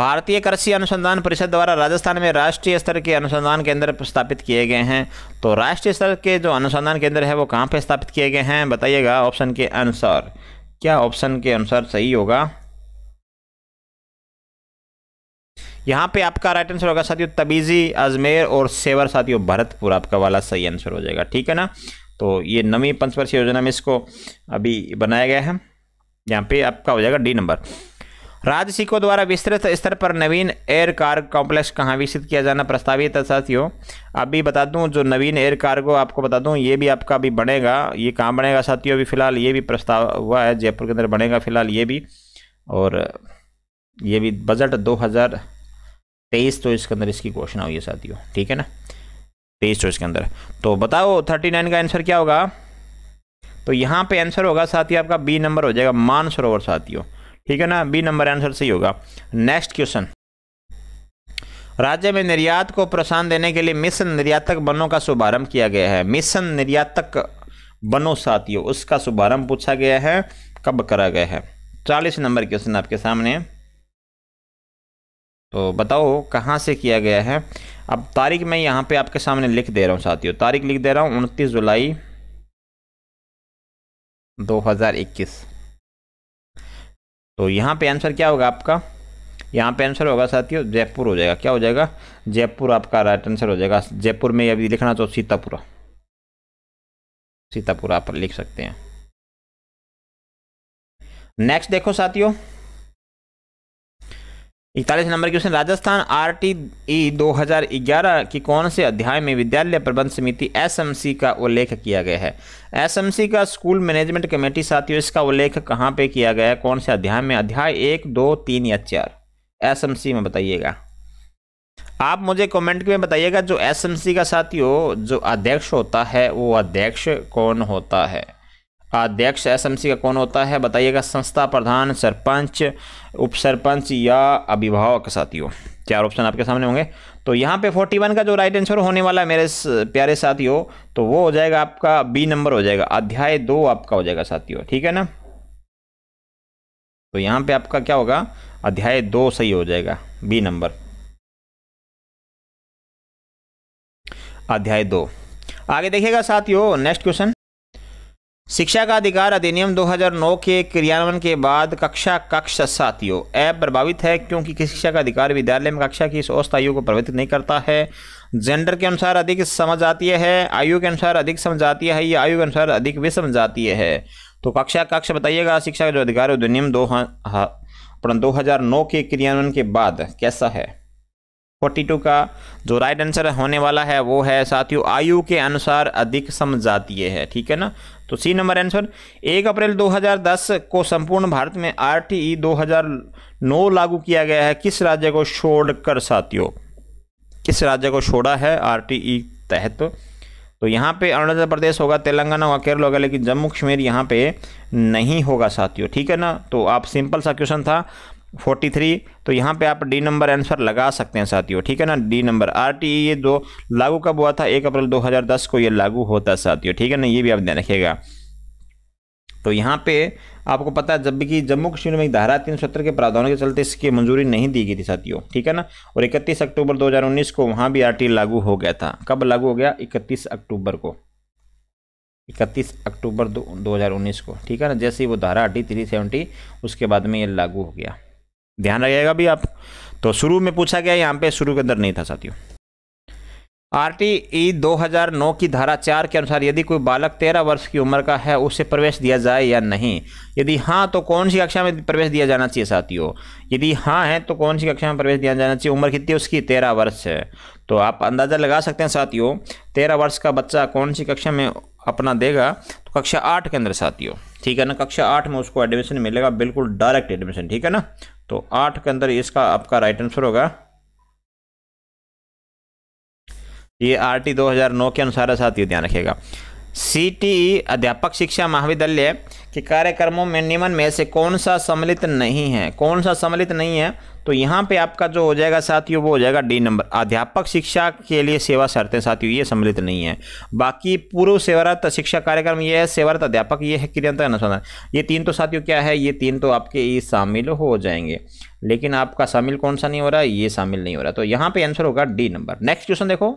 भारतीय कृषि अनुसंधान परिषद द्वारा राजस्थान में राष्ट्रीय स्तर के अनुसंधान केंद्र स्थापित किए गए हैं तो राष्ट्रीय स्तर के जो अनुसंधान केंद्र है वो कहाँ पे स्थापित किए गए हैं बताइएगा ऑप्शन के अनुसार क्या ऑप्शन के अनुसार सही होगा यहाँ पे आपका राइट आंसर होगा साथियों तबीज़ी अजमेर और सेवर साथियों भरतपुर आपका वाला सही आंसर हो जाएगा ठीक है ना तो ये नवी पंचवर्षीय योजना में इसको अभी बनाया गया है यहाँ पे आपका हो जाएगा डी नंबर राज्य सिखों द्वारा विस्तृत स्तर पर नवीन एयर कार्ग कॉम्प्लेक्स कहाँ विकसित किया जाना प्रस्तावित है साथियों अभी बता दूँ जो नवीन एयर कार्गो आपको बता दूँ ये भी आपका अभी बनेगा ये कहाँ बनेगा साथियों अभी फिलहाल ये भी प्रस्ताव हुआ है जयपुर के अंदर बनेगा फिलहाल ये भी और ये भी बजट हज़ार तेईस तो इसके अंदर इसकी क्वेश्चन आई है साथियों ठीक है ना तेईस तो इसके अंदर तो बताओ थर्टी नाइन का आंसर क्या होगा तो यहाँ पे आंसर होगा साथियों आपका बी नंबर हो जाएगा मानसरोवर साथियों ठीक है ना बी नंबर आंसर सही होगा नेक्स्ट क्वेश्चन राज्य में निर्यात को प्रोत्साहन देने के लिए मिशन निर्यातक बनों का शुभारंभ किया गया है मिशन निर्यातक बनो साथियों उसका शुभारंभ पूछा गया है कब करा गया है चालीस नंबर क्वेश्चन आपके सामने तो बताओ कहाँ से किया गया है अब तारीख मैं यहाँ पे आपके सामने लिख दे रहा हूँ साथियों तारीख लिख दे रहा हूँ उनतीस जुलाई 2021 तो यहाँ पे आंसर क्या होगा आपका यहाँ पे आंसर होगा साथियों जयपुर हो जाएगा क्या हो जाएगा जयपुर आपका राइट आंसर हो जाएगा जयपुर में अभी लिखना चाहो सीतापुरा सीतापुरा आप लिख सकते हैं नेक्स्ट देखो साथियों इकतालीस number question Rajasthan R T E दो हजार ग्यारह की कौन से अध्याय में विद्यालय प्रबंध समिति एसएमसी का उल्लेख किया गया है एसएमसी का स्कूल मैनेजमेंट कमेटी साथियों इसका उल्लेख कहाँ पे किया गया है कौन से अध्याय में अध्याय एक दो तीन या चार एसएमसी में बताइएगा आप मुझे कमेंट में बताइएगा जो एसएमसी का साथियों जो अध्यक्ष होता है वो अध्यक्ष कौन होता है अध्यक्ष एसएमसी का कौन होता है बताइएगा संस्था प्रधान सरपंच उप सरपंच या अभिभावक साथियों चार ऑप्शन आपके सामने होंगे तो यहाँ पे 41 का जो राइट आंसर होने वाला है मेरे प्यारे साथियों तो वो हो जाएगा आपका बी नंबर हो जाएगा अध्याय दो आपका हो जाएगा साथियों ठीक है ना तो यहाँ पे आपका क्या होगा अध्याय दो सही हो जाएगा बी नंबर अध्याय दो आगे देखिएगा साथियों नेक्स्ट क्वेश्चन शिक्षा का अधिकार अधिनियम 2009 के क्रियान्वयन के बाद कक्षा कक्ष साथियों ऐप प्रभावित है क्योंकि किसी शिक्षा का अधिकार विद्यालय में कक्षा की इस आयु को प्रभावित नहीं करता है जेंडर के अनुसार अधिक समझ आती है आयु के अनुसार अधिक समझ आती है या आयु के अनुसार अधिक भी समझ आती है तो कक्षा कक्ष बताइएगा शिक्षा का जो अधिकार अधिनियम दो दो हज़ार नौ के क्रियान्वयन के बाद कैसा है फोर्टी टू का जो राइट आंसर होने वाला है वो है साथियों आयु के अनुसार अधिक समझ जाती है ठीक है ना तो सी नंबर आंसर एक अप्रैल 2010 को संपूर्ण भारत में आर 2009 लागू किया गया है किस राज्य को छोड़कर साथियों किस राज्य को छोड़ा है आर तहत तो, तो यहाँ पे अरुणाचल प्रदेश होगा तेलंगाना होगा केरल होगा लेकिन जम्मू कश्मीर यहाँ पे नहीं होगा साथियों ठीक है ना तो आप सिंपल सा क्वेश्चन था फोर्टी थ्री तो यहाँ पे आप डी नंबर आंसर लगा सकते हैं साथियों ठीक है ना डी नंबर आरटीई ये दो लागू कब हुआ था एक अप्रैल 2010 को ये लागू होता साथियों ठीक है ना ये भी आप ध्यान रखिएगा तो यहाँ पे आपको पता है जबकि जम्मू कश्मीर में धारा तीन सत्र के प्रावधानों के चलते इसकी मंजूरी नहीं दी गई थी साथियों ठीक है ना और इकतीस अक्टूबर उन्नीस को वहाँ भी आरटी लागू हो गया था कब लागू हो गया इकतीस अक्टूबर को इकतीस अक्टूबर दो हजार उन्नीस को ठीक है ना जैसे ही वो धारा आरटी थ्री उसके बाद में ये लागू हो गया ध्यान रखिएगा भी आप तो शुरू में पूछा गया यहाँ पे शुरू के अंदर नहीं था साथियों आरटीई e 2009 की धारा चार के अनुसार यदि कोई बालक तेरह वर्ष की उम्र का है उसे प्रवेश दिया जाए या नहीं यदि हाँ तो कौन सी कक्षा में प्रवेश दिया जाना चाहिए साथियों यदि हाँ है तो कौन सी कक्षा में प्रवेश दिया जाना चाहिए उम्र कितनी उसकी तेरह वर्ष है तो आप अंदाज़ा लगा सकते हैं साथियों तेरह वर्ष का बच्चा कौन सी कक्षा में अपना देगा तो कक्षा आठ के अंदर साथियों ठीक है ना कक्षा आठ में उसको एडमिशन मिलेगा बिल्कुल डायरेक्ट एडमिशन ठीक है ना तो आठ के अंदर इसका आपका राइट आंसर होगा ये आरटी 2009 के अनुसार साथ ये ध्यान रखेगा सीटीई e अध्यापक शिक्षा महाविद्यालय के कार्यक्रमों में निम्न में से कौन सा सम्मिलित नहीं है कौन सा सम्मिलित नहीं है तो यहाँ पे आपका जो हो जाएगा साथियों वो हो जाएगा डी नंबर अध्यापक शिक्षा के लिए सेवा शर्तें साथियों ये सम्मिलित नहीं है बाकी पूर्व सेवारत शिक्षा कार्यक्रम ये है सेवारत अध्यापक ये है क्रियंत अनुसंधान ये तीन तो साथियों क्या है ये तीन तो आपके ये शामिल हो जाएंगे लेकिन आपका शामिल कौन सा नहीं हो रहा है ये शामिल नहीं हो रहा तो यहाँ पे आंसर होगा डी नंबर नेक्स्ट क्वेश्चन देखो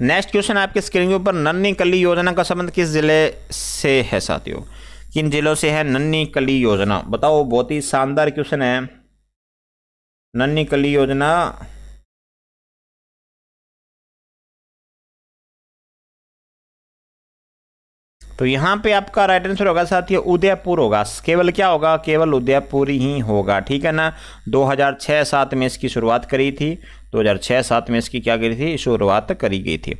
नेक्स्ट क्वेश्चन आपके स्क्रीन के ऊपर नन्नी कली योजना का संबंध किस जिले से है साथियों किन जिलों से है नन्नी कली योजना बताओ बहुत ही शानदार क्वेश्चन है नन्नी कली योजना तो यहाँ पे आपका राइट आंसर होगा साथियों उदयपुर होगा केवल क्या होगा केवल उदयपुर ही होगा ठीक है ना 2006 सात में इसकी शुरुआत करी थी 2006 सात में इसकी क्या करी थी शुरुआत करी गई थी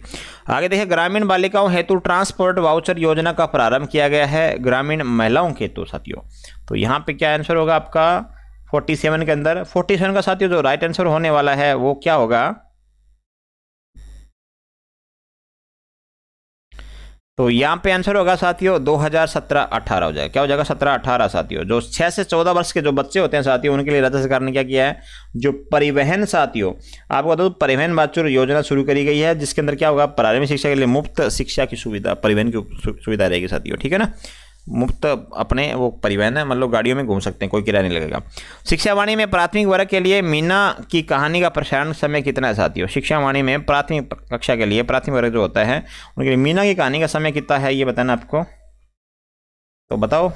आगे देखिए ग्रामीण बालिकाओं हेतु ट्रांसपोर्ट वाउचर योजना का प्रारंभ किया गया है ग्रामीण महिलाओं के हेतु तो साथियों तो यहाँ पर क्या आंसर होगा आपका फोर्टी के अंदर फोर्टी का साथियों जो राइट आंसर होने वाला है वो क्या होगा तो यहाँ पे आंसर होगा साथियों 2017-18 हो जाएगा क्या हो जाएगा 17-18 साथियों जो 6 से 14 वर्ष के जो बच्चे होते हैं साथियों उनके लिए राज्य सरकार ने क्या किया है जो परिवहन साथियों आपको बता दो परिवहन बातचूर योजना शुरू करी गई है जिसके अंदर क्या होगा प्रारंभिक शिक्षा के लिए मुफ्त शिक्षा की सुविधा परिवहन की सुविधा रहेगी साथियों ठीक है ना मुफ्त अपने वो परिवहन है मतलब गाड़ियों में घूम सकते हैं कोई किराया नहीं लगेगा शिक्षावाणी में प्राथमिक वर्ग के लिए मीना की कहानी का प्रसारण समय कितना है साथियों शिक्षावाणी में प्राथमिक कक्षा के लिए प्राथमिक वर्ग जो होता है उनके लिए मीना की कहानी का समय कितना है ये बताना आपको तो बताओ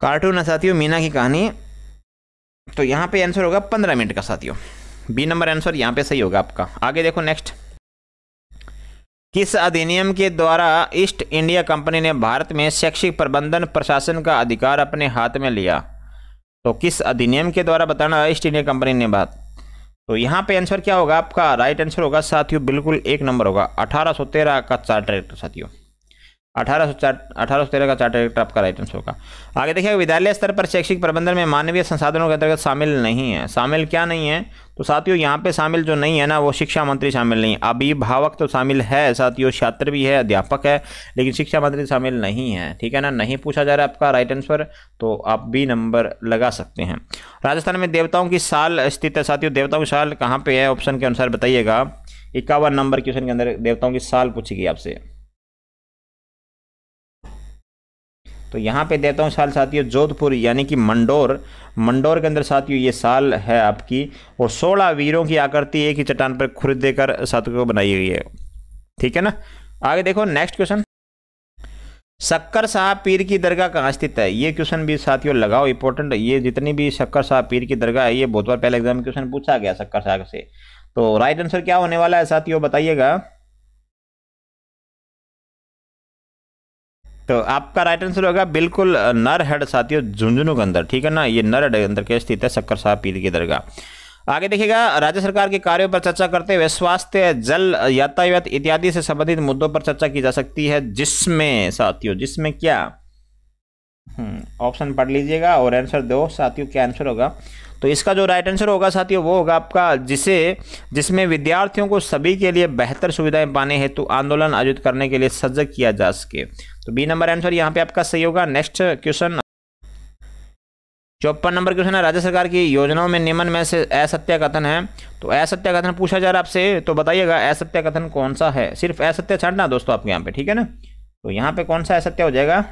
कार्टून है साथियों मीना की कहानी तो यहाँ पर आंसर होगा पंद्रह मिनट का साथियों बी नंबर आंसर यहाँ पर सही होगा आपका आगे देखो नेक्स्ट किस अधिनियम के द्वारा ईस्ट इंडिया कंपनी ने भारत में शैक्षिक प्रबंधन प्रशासन का अधिकार अपने हाथ में लिया तो किस अधिनियम के द्वारा बताना ईस्ट इंडिया कंपनी ने बात तो यहाँ पे आंसर क्या होगा आपका राइट आंसर होगा साथियों बिल्कुल एक नंबर होगा अठारह का चार्टर तो साथियों अठारह सौ का चार्टर एक्ट आपका राइट आंसर होगा आगे देखिए विद्यालय स्तर पर शैक्षिक प्रबंधन में मानवीय संसाधनों के अंतर्गत शामिल नहीं है शामिल क्या नहीं है तो साथियों यहाँ पे शामिल जो नहीं है ना वो शिक्षा मंत्री शामिल नहीं अभिभावक तो शामिल है साथियों छात्र भी है अध्यापक है लेकिन शिक्षा मंत्री शामिल नहीं है ठीक है ना नहीं पूछा जा रहा है आपका राइट आंसर तो आप बी नंबर लगा सकते हैं राजस्थान में देवताओं की साल स्थित है साथियों देवताओं की साल कहाँ पर है ऑप्शन के अनुसार बताइएगा इक्यावन नंबर क्वेश्चन के अंदर देवताओं की साल पूछेगी आपसे तो यहाँ पे देता हूँ साल साथियों जोधपुर यानी कि मंडोर मंडोर के अंदर साथियों ये साल है आपकी और सोलह वीरों की आकृति एक ही चट्टान पर खुद देकर साथियों को बनाई गई है ठीक है ना आगे देखो नेक्स्ट क्वेश्चन शक्कर शाह पीर की दरगाह कहाँ स्थित है ये क्वेश्चन भी साथियों लगाओ इंपॉर्टेंट ये जितनी भी शक्कर शाह पीर की दरगाह है ये बहुत बार पहले एग्जाम क्वेश्चन पूछा गया शक्कर शाह से तो राइट आंसर क्या होने वाला है साथियों बताइएगा तो आपका राइट आंसर होगा बिल्कुल नर हेड साथियों झुंझुनू के अंदर ठीक है ना ये नर हेड के अंदर के स्थित है शक्कर साहब पीर की दरगाह आगे देखिएगा राज्य सरकार के कार्यों पर चर्चा करते हुए स्वास्थ्य जल यातायात इत्यादि से संबंधित मुद्दों पर चर्चा की जा सकती है जिसमें साथियों जिसमें क्या ऑप्शन हम्म, पढ़ लीजिएगा और आंसर दो साथियों क्या आंसर होगा तो इसका जो राइट आंसर होगा साथियों वो होगा आपका जिसे जिसमें विद्यार्थियों को सभी के लिए बेहतर सुविधाएं पाने हेतु आंदोलन आयोजित करने के लिए सजग किया जा सके तो बी नंबर आंसर यहाँ पे आपका सही होगा नेक्स्ट क्वेश्चन चौपन नंबर क्वेश्चन है राज्य सरकार की योजनाओं में निम्न में से असत्य कथन है तो असत्य कथन पूछा जा रहा है आपसे तो बताइएगा असत्य कथन कौन सा है सिर्फ असत्य छाटना दोस्तों आपके यहाँ पे ठीक है ना तो यहाँ पे कौन सा असत्य हो जाएगा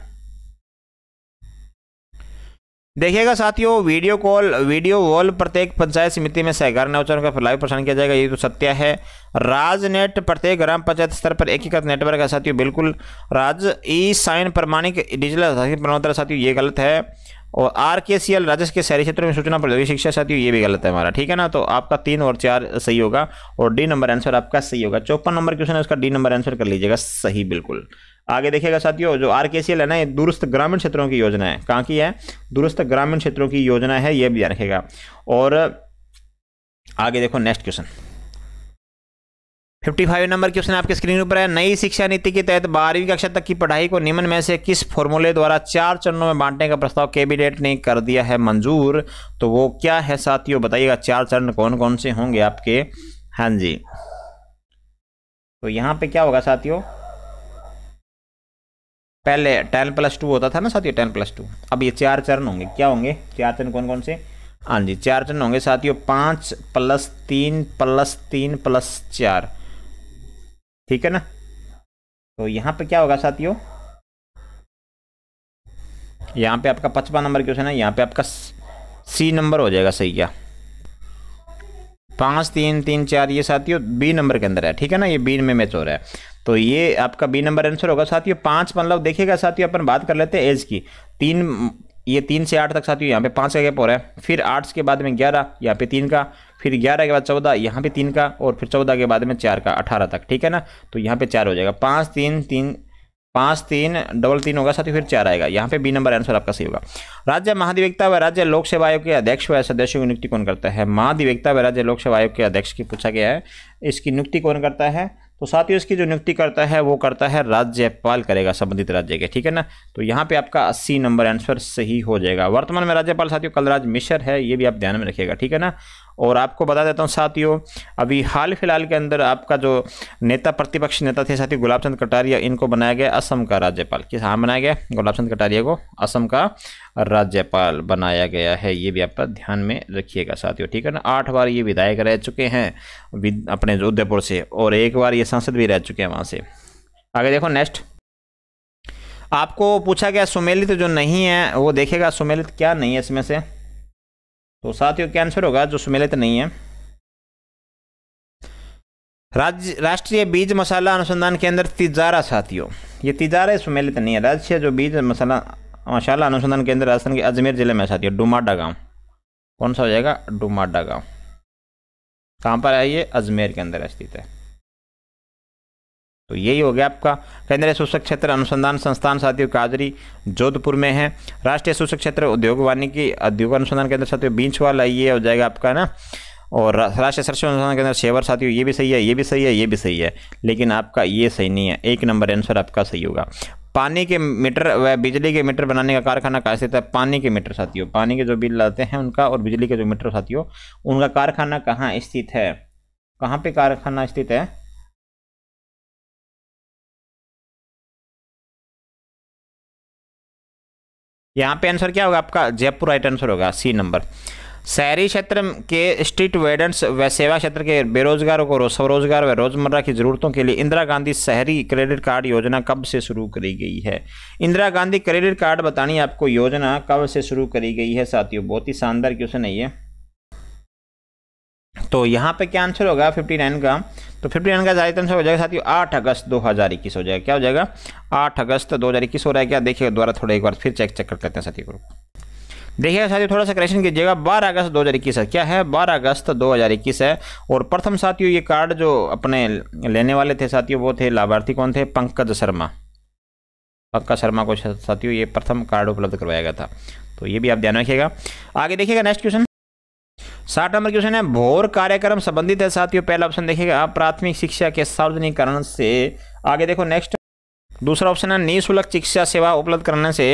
देखिएगा साथियों वीडियो कॉल वीडियो वॉल प्रत्येक पंचायत समिति में सहकार उच्चारण का लाइव प्रसारण किया जाएगा ये तो सत्य है राजनेट प्रत्येक ग्राम पंचायत स्तर पर एकीकृत नेटवर्क है साथियों बिल्कुल राज ई साइन प्रमाणिक डिजिटल प्रमाणपत्र साथियों ये गलत है और आर के सी एल राजस्व के शहरी क्षेत्रों में सूचना प्रौद्योगिक शिक्षा साथियों ये भी गलत है हमारा ठीक है ना तो आपका तीन और चार सही होगा और डी नंबर आंसर आपका सही होगा चौपन नंबर क्वेश्चन है उसका डी नंबर आंसर कर लीजिएगा सही बिल्कुल आगे देखिएगा साथियों जो आर है ना ये दुरुस्त ग्रामीण क्षेत्रों की योजना है कहाँ की है दुरुस्त ग्रामीण क्षेत्रों की योजना है ये भी ध्यान रखेगा और आगे देखो next question fifty five number question आपके स्क्रीन ऊपर है नई शिक्षा नीति के तहत बारहवीं कक्षा तक की पढ़ाई को निम्न में से किस फॉर्मूले द्वारा चार चरणों में बांटने का प्रस्ताव कैबिनेट ने कर दिया है मंजूर तो वो क्या है साथियों बताइएगा चार चरण कौन कौन से होंगे आपके हाँ जी तो यहाँ पे क्या होगा साथियों पहले टेन प्लस टू होता था ना साथियों टेन प्लस टू अब ये चार चरण होंगे क्या होंगे चार चरण कौन कौन से हाँ जी चार चरण होंगे साथियों पाँच प्लस तीन प्लस तीन प्लस चार ठीक है ना तो यहाँ पे क्या होगा साथियों यहाँ पे आपका पचपन नंबर क्वेश्चन है यहाँ पे आपका सी नंबर हो जाएगा सही क्या पाँच तीन तीन चार ये साथियों बी नंबर के अंदर है ठीक है ना ये बी में मैच हो रहा है तो ये आपका बी नंबर आंसर होगा साथियों पाँच मतलब देखिएगा साथियों अपन बात कर लेते हैं एज की तीन ये तीन से आठ तक साथियों यहाँ पे पाँच का गैप हो रहा है फिर आठ के बाद में ग्यारह यहाँ पे तीन का फिर ग्यारह के बाद चौदह यहाँ पे तीन का और फिर चौदह के बाद में चार का अठारह तक ठीक है ना तो यहाँ पे चार हो जाएगा पाँच तीन तीन पाँच तीन डबल तीन होगा साथ ही फिर चार आएगा यहाँ पे बी नंबर आंसर आपका सही होगा राज्य महाधिवक्ता व राज्य लोक सेवा आयोग के अध्यक्ष व सदस्यों की नियुक्ति कौन करता है महाधिवक्ता व राज्य लोक सेवा आयोग के अध्यक्ष की पूछा गया है इसकी नियुक्ति कौन करता है तो साथ ही उसकी जो नियुक्ति करता है वो करता है राज्यपाल करेगा संबंधित राज्य के ठीक है ना तो यहाँ पे आपका अस्सी नंबर आंसर सही हो जाएगा वर्तमान में राज्यपाल साथियों कलराज मिश्र है ये भी आप ध्यान में रखिएगा ठीक है ना और आपको बता देता हूँ साथियों अभी हाल फिलहाल के अंदर आपका जो नेता प्रतिपक्ष नेता थे साथी गुलाब चंद कटारिया इनको बनाया गया असम का राज्यपाल किस हाँ बनाया गया गुलाब चंद कटारिया को असम का राज्यपाल बनाया गया है ये भी आपका ध्यान में रखिएगा साथियों ठीक है ना आठ बार ये विधायक रह चुके हैं अपने उदयपुर से और एक बार ये सांसद भी रह चुके हैं वहाँ से आगे देखो नेक्स्ट आपको पूछा गया सुमेलित जो नहीं है वो देखेगा सुमेलित क्या नहीं है इसमें से तो साथियों क्या आंसर होगा जो सुमेलित नहीं है राज्य राष्ट्रीय बीज मसाला अनुसंधान केंद्र तिजारा साथियों ये तिजारा सुमेलित नहीं है राष्ट्रीय जो बीज मसाला मसाला अनुसंधान केंद्र राजस्थान के अजमेर जिले में साथियों डुमाडा गांव कौन सा हो जाएगा डुमाडा गांव कहाँ पर है ये अजमेर के अंदर स्थित है तो यही हो गया आपका केंद्रीय सूचक क्षेत्र अनुसंधान संस्थान साथियों काजरी जोधपुर में है राष्ट्रीय सूचक क्षेत्र उद्योग वानिकी उद्योग अनुसंधान केंद्र साथियों बीच वाला ये हो जाएगा आपका ना और राष्ट्रीय सरस्व अनुसंधान केंद्र सेवर साथियों ये भी सही है ये भी सही है ये भी सही है लेकिन आपका ये सही नहीं है एक नंबर आंसर आपका सही होगा पानी के मीटर व बिजली के मीटर बनाने का कारखाना कहाँ स्थित है पानी के मीटर साथियों पानी के जो बिल लाते हैं उनका और बिजली के जो मीटर साथियों उनका कारखाना कहाँ स्थित है कहाँ पे कारखाना स्थित है यहाँ पे आंसर क्या होगा आपका जयपुर राइट आंसर होगा सी नंबर शहरी क्षेत्र के स्ट्रीट वेडेंट्स व सेवा क्षेत्र के बेरोजगारों को स्वरोजगार व रोजमर्रा की ज़रूरतों के लिए इंदिरा गांधी शहरी क्रेडिट कार्ड योजना कब से शुरू करी गई है इंदिरा गांधी क्रेडिट कार्ड बतानी आपको योजना कब से शुरू करी गई है साथियों बहुत ही शानदार क्वेश्चन है ये तो यहाँ पे क्या आंसर होगा फिफ्टी नाइन का तो फिफ्टी नाइन का जाहिर आंसर हो जाएगा साथियों आठ अगस्त दो हज़ार इक्कीस हो जाएगा क्या हो जाएगा आठ अगस्त दो हज़ार इक्कीस हो रहा है क्या देखिएगा दोबारा थोड़ा एक बार फिर चेक चेक कर लेते हैं साथियों ग्रुप देखिएगा साथियों थोड़ा सा करेक्शन कीजिएगा बारह अगस्त इक्कीस है क्या है बारह अगस्त इक्कीस है और प्रथम साथियों ये कार्ड जो अपने लेने वाले थे साथियों वो थे लाभार्थी कौन थे पंकज शर्मा पंकज शर्मा को साथियों ये प्रथम कार्ड उपलब्ध करवाया गया था तो ये भी आप ध्यान रखिएगा आगे देखिएगा नेक्स्ट क्वेश्चन साठ नंबर क्वेश्चन है भोर कार्यक्रम संबंधित है साथियों पहला ऑप्शन देखिएगा प्राथमिक शिक्षा के सार्वजनिकरण से आगे देखो नेक्स्ट दूसरा ऑप्शन है निःशुल्क शिक्षा सेवा उपलब्ध करने से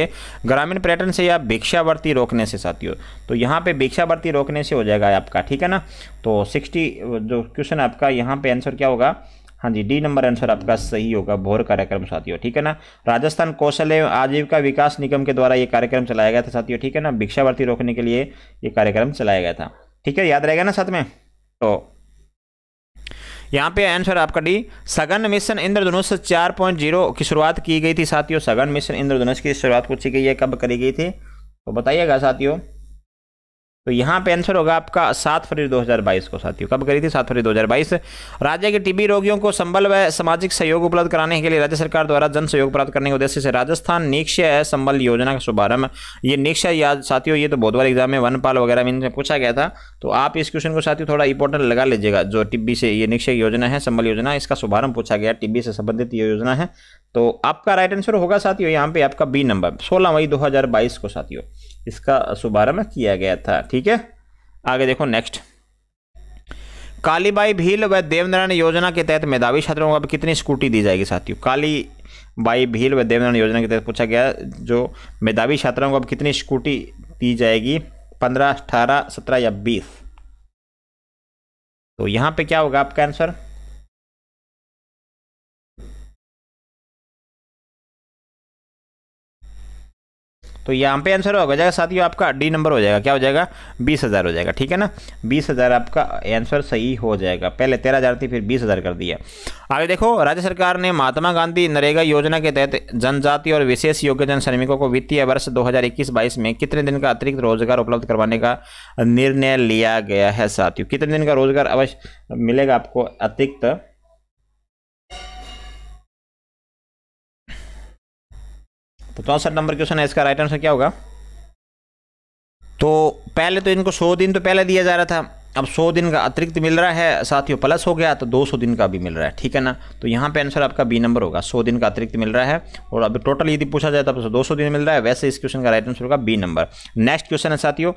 ग्रामीण पर्यटन से या भिक्षावृत्ति रोकने से साथियों तो यहाँ पे भिक्षावृत्ति रोकने से हो जाएगा आपका ठीक है ना तो सिक्सटी जो क्वेश्चन आपका यहाँ पे आंसर क्या होगा हाँ जी डी नंबर आंसर आपका सही होगा भोर कार्यक्रम साथियों ठीक है ना राजस्थान कौशल एवं आजीविका विकास निगम के द्वारा ये कार्यक्रम चलाया गया था साथियों ठीक है ना भिक्षावर्ती रोकने के लिए ये कार्यक्रम चलाया गया था ठीक है याद रहेगा ना साथ में तो यहाँ पे आंसर आपका डी सघन मिशन इंद्रधनुष चार पॉइंट जीरो की शुरुआत की गई थी साथियों सघन मिशन इंद्रधनुष की शुरुआत पूछी गई है कब करी गई थी तो बताइएगा साथियों तो यहाँ पे आंसर होगा आपका सात फरवरी 2022 को साथियों कब करी थी सात फरवरी 2022 राज्य के टीबी रोगियों को संबल व सामाजिक सहयोग उपलब्ध कराने के लिए राज्य सरकार द्वारा जन सहयोग प्राप्त करने के उद्देश्य से राजस्थान निक्षय संबल योजना का शुभारंभ ये निक्षय याद साथियों ये तो बहुत बार एग्जाम में वनपाल वगैरह में इनसे पूछा गया था तो आप इस क्वेश्चन को साथियों थोड़ा इंपॉर्टेंट लगा लीजिएगा जो टिब्बी से ये निक्षय योजना है संबल योजना इसका शुभारंभ पूछा गया टिब्बी से संबंधित ये योजना है तो आपका राइट आंसर होगा साथियों यहाँ पे आपका बी नंबर सोलह मई दो को साथियों इसका शुभारंभ किया गया था ठीक है आगे देखो नेक्स्ट कालीबाई भील व देवनारायण योजना के तहत मेधावी छात्रों को अब कितनी स्कूटी दी जाएगी साथियों काली बाई भील व देवनारायण योजना के तहत पूछा गया जो मेधावी छात्रों को अब कितनी स्कूटी दी जाएगी पंद्रह अठारह सत्रह या बीस तो यहाँ पे क्या होगा आपका आंसर तो यहाँ पे आंसर हो जाएगा साथियों आपका डी नंबर हो जाएगा क्या हो जाएगा बीस हज़ार हो जाएगा ठीक है ना बीस हज़ार आपका आंसर सही हो जाएगा पहले तेरह हज़ार थी फिर बीस हज़ार कर दिया आगे देखो राज्य सरकार ने महात्मा गांधी नरेगा योजना के तहत जनजाति और विशेष योग्यजन श्रमिकों को वित्तीय वर्ष दो हज़ार में कितने दिन का अतिरिक्त रोजगार उपलब्ध करवाने का निर्णय लिया गया है साथियों कितने दिन का रोजगार अवश्य मिलेगा आपको अतिरिक्त तो चौंसठ नंबर क्वेश्चन है इसका राइट आंसर क्या होगा तो पहले तो इनको सौ दिन तो पहले दिया जा रहा था अब सौ दिन का अतिरिक्त मिल रहा है साथियों प्लस हो गया तो दो सौ दिन का भी मिल रहा है ठीक है ना तो यहाँ पे आंसर आपका बी नंबर होगा सौ दिन का अतिरिक्त मिल रहा है और अभी टोटल यदि पूछा जाए तो दो सौ दिन मिल रहा है वैसे इस क्वेश्चन का राइट आंसर होगा बी नंबर नेक्स्ट क्वेश्चन है साथियों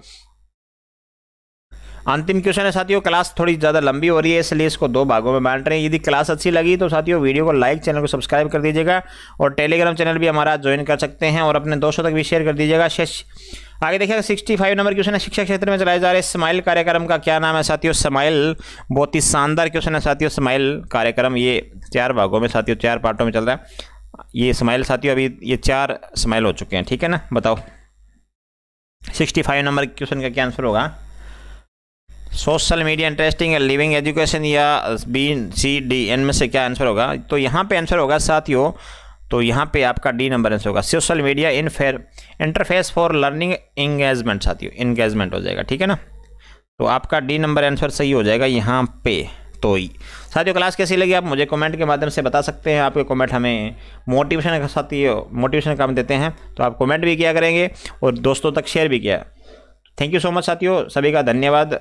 अंतिम क्वेश्चन है साथियों क्लास थोड़ी ज़्यादा लंबी हो रही है इसलिए इसको दो भागों में बांट रहे हैं यदि क्लास अच्छी लगी तो साथियों वीडियो को लाइक चैनल को सब्सक्राइब कर दीजिएगा और टेलीग्राम चैनल भी हमारा ज्वाइन कर सकते हैं और अपने दोस्तों तक भी शेयर कर दीजिएगा शेष आगे देखिएगा 65 नंबर क्वेश्चन है शिक्षा क्षेत्र में चलाए जा रहे स्माइल कार्यक्रम का क्या नाम है साथियों स्माइल बहुत ही शानदार क्वेश्चन है साथियों स्माइल कार्यक्रम ये चार भागों में साथियों चार पार्टों में चल रहा है ये स्माइल साथियों अभी ये चार स्माइल हो चुके हैं ठीक है ना बताओ 65 नंबर क्वेश्चन का क्या आंसर होगा सोशल मीडिया इंटरेस्टिंग है लिविंग एजुकेशन या बी सी डी एन में से क्या आंसर होगा तो यहाँ पे आंसर होगा साथियों तो यहाँ पे आपका डी नंबर आंसर होगा social media in fair interface for learning engagement साथियों इंगेजमेंट हो जाएगा ठीक है ना तो आपका डी नंबर आंसर सही हो जाएगा यहाँ पे तो साथियों क्लास कैसी लगी आप मुझे कमेंट के माध्यम से बता सकते हैं आपके कमेंट हमें मोटिवेशन के साथ ये मोटिवेशन काम देते हैं तो आप कमेंट भी किया करेंगे और दोस्तों तक शेयर भी किया थैंक यू सो मच साथियों सभी का धन्यवाद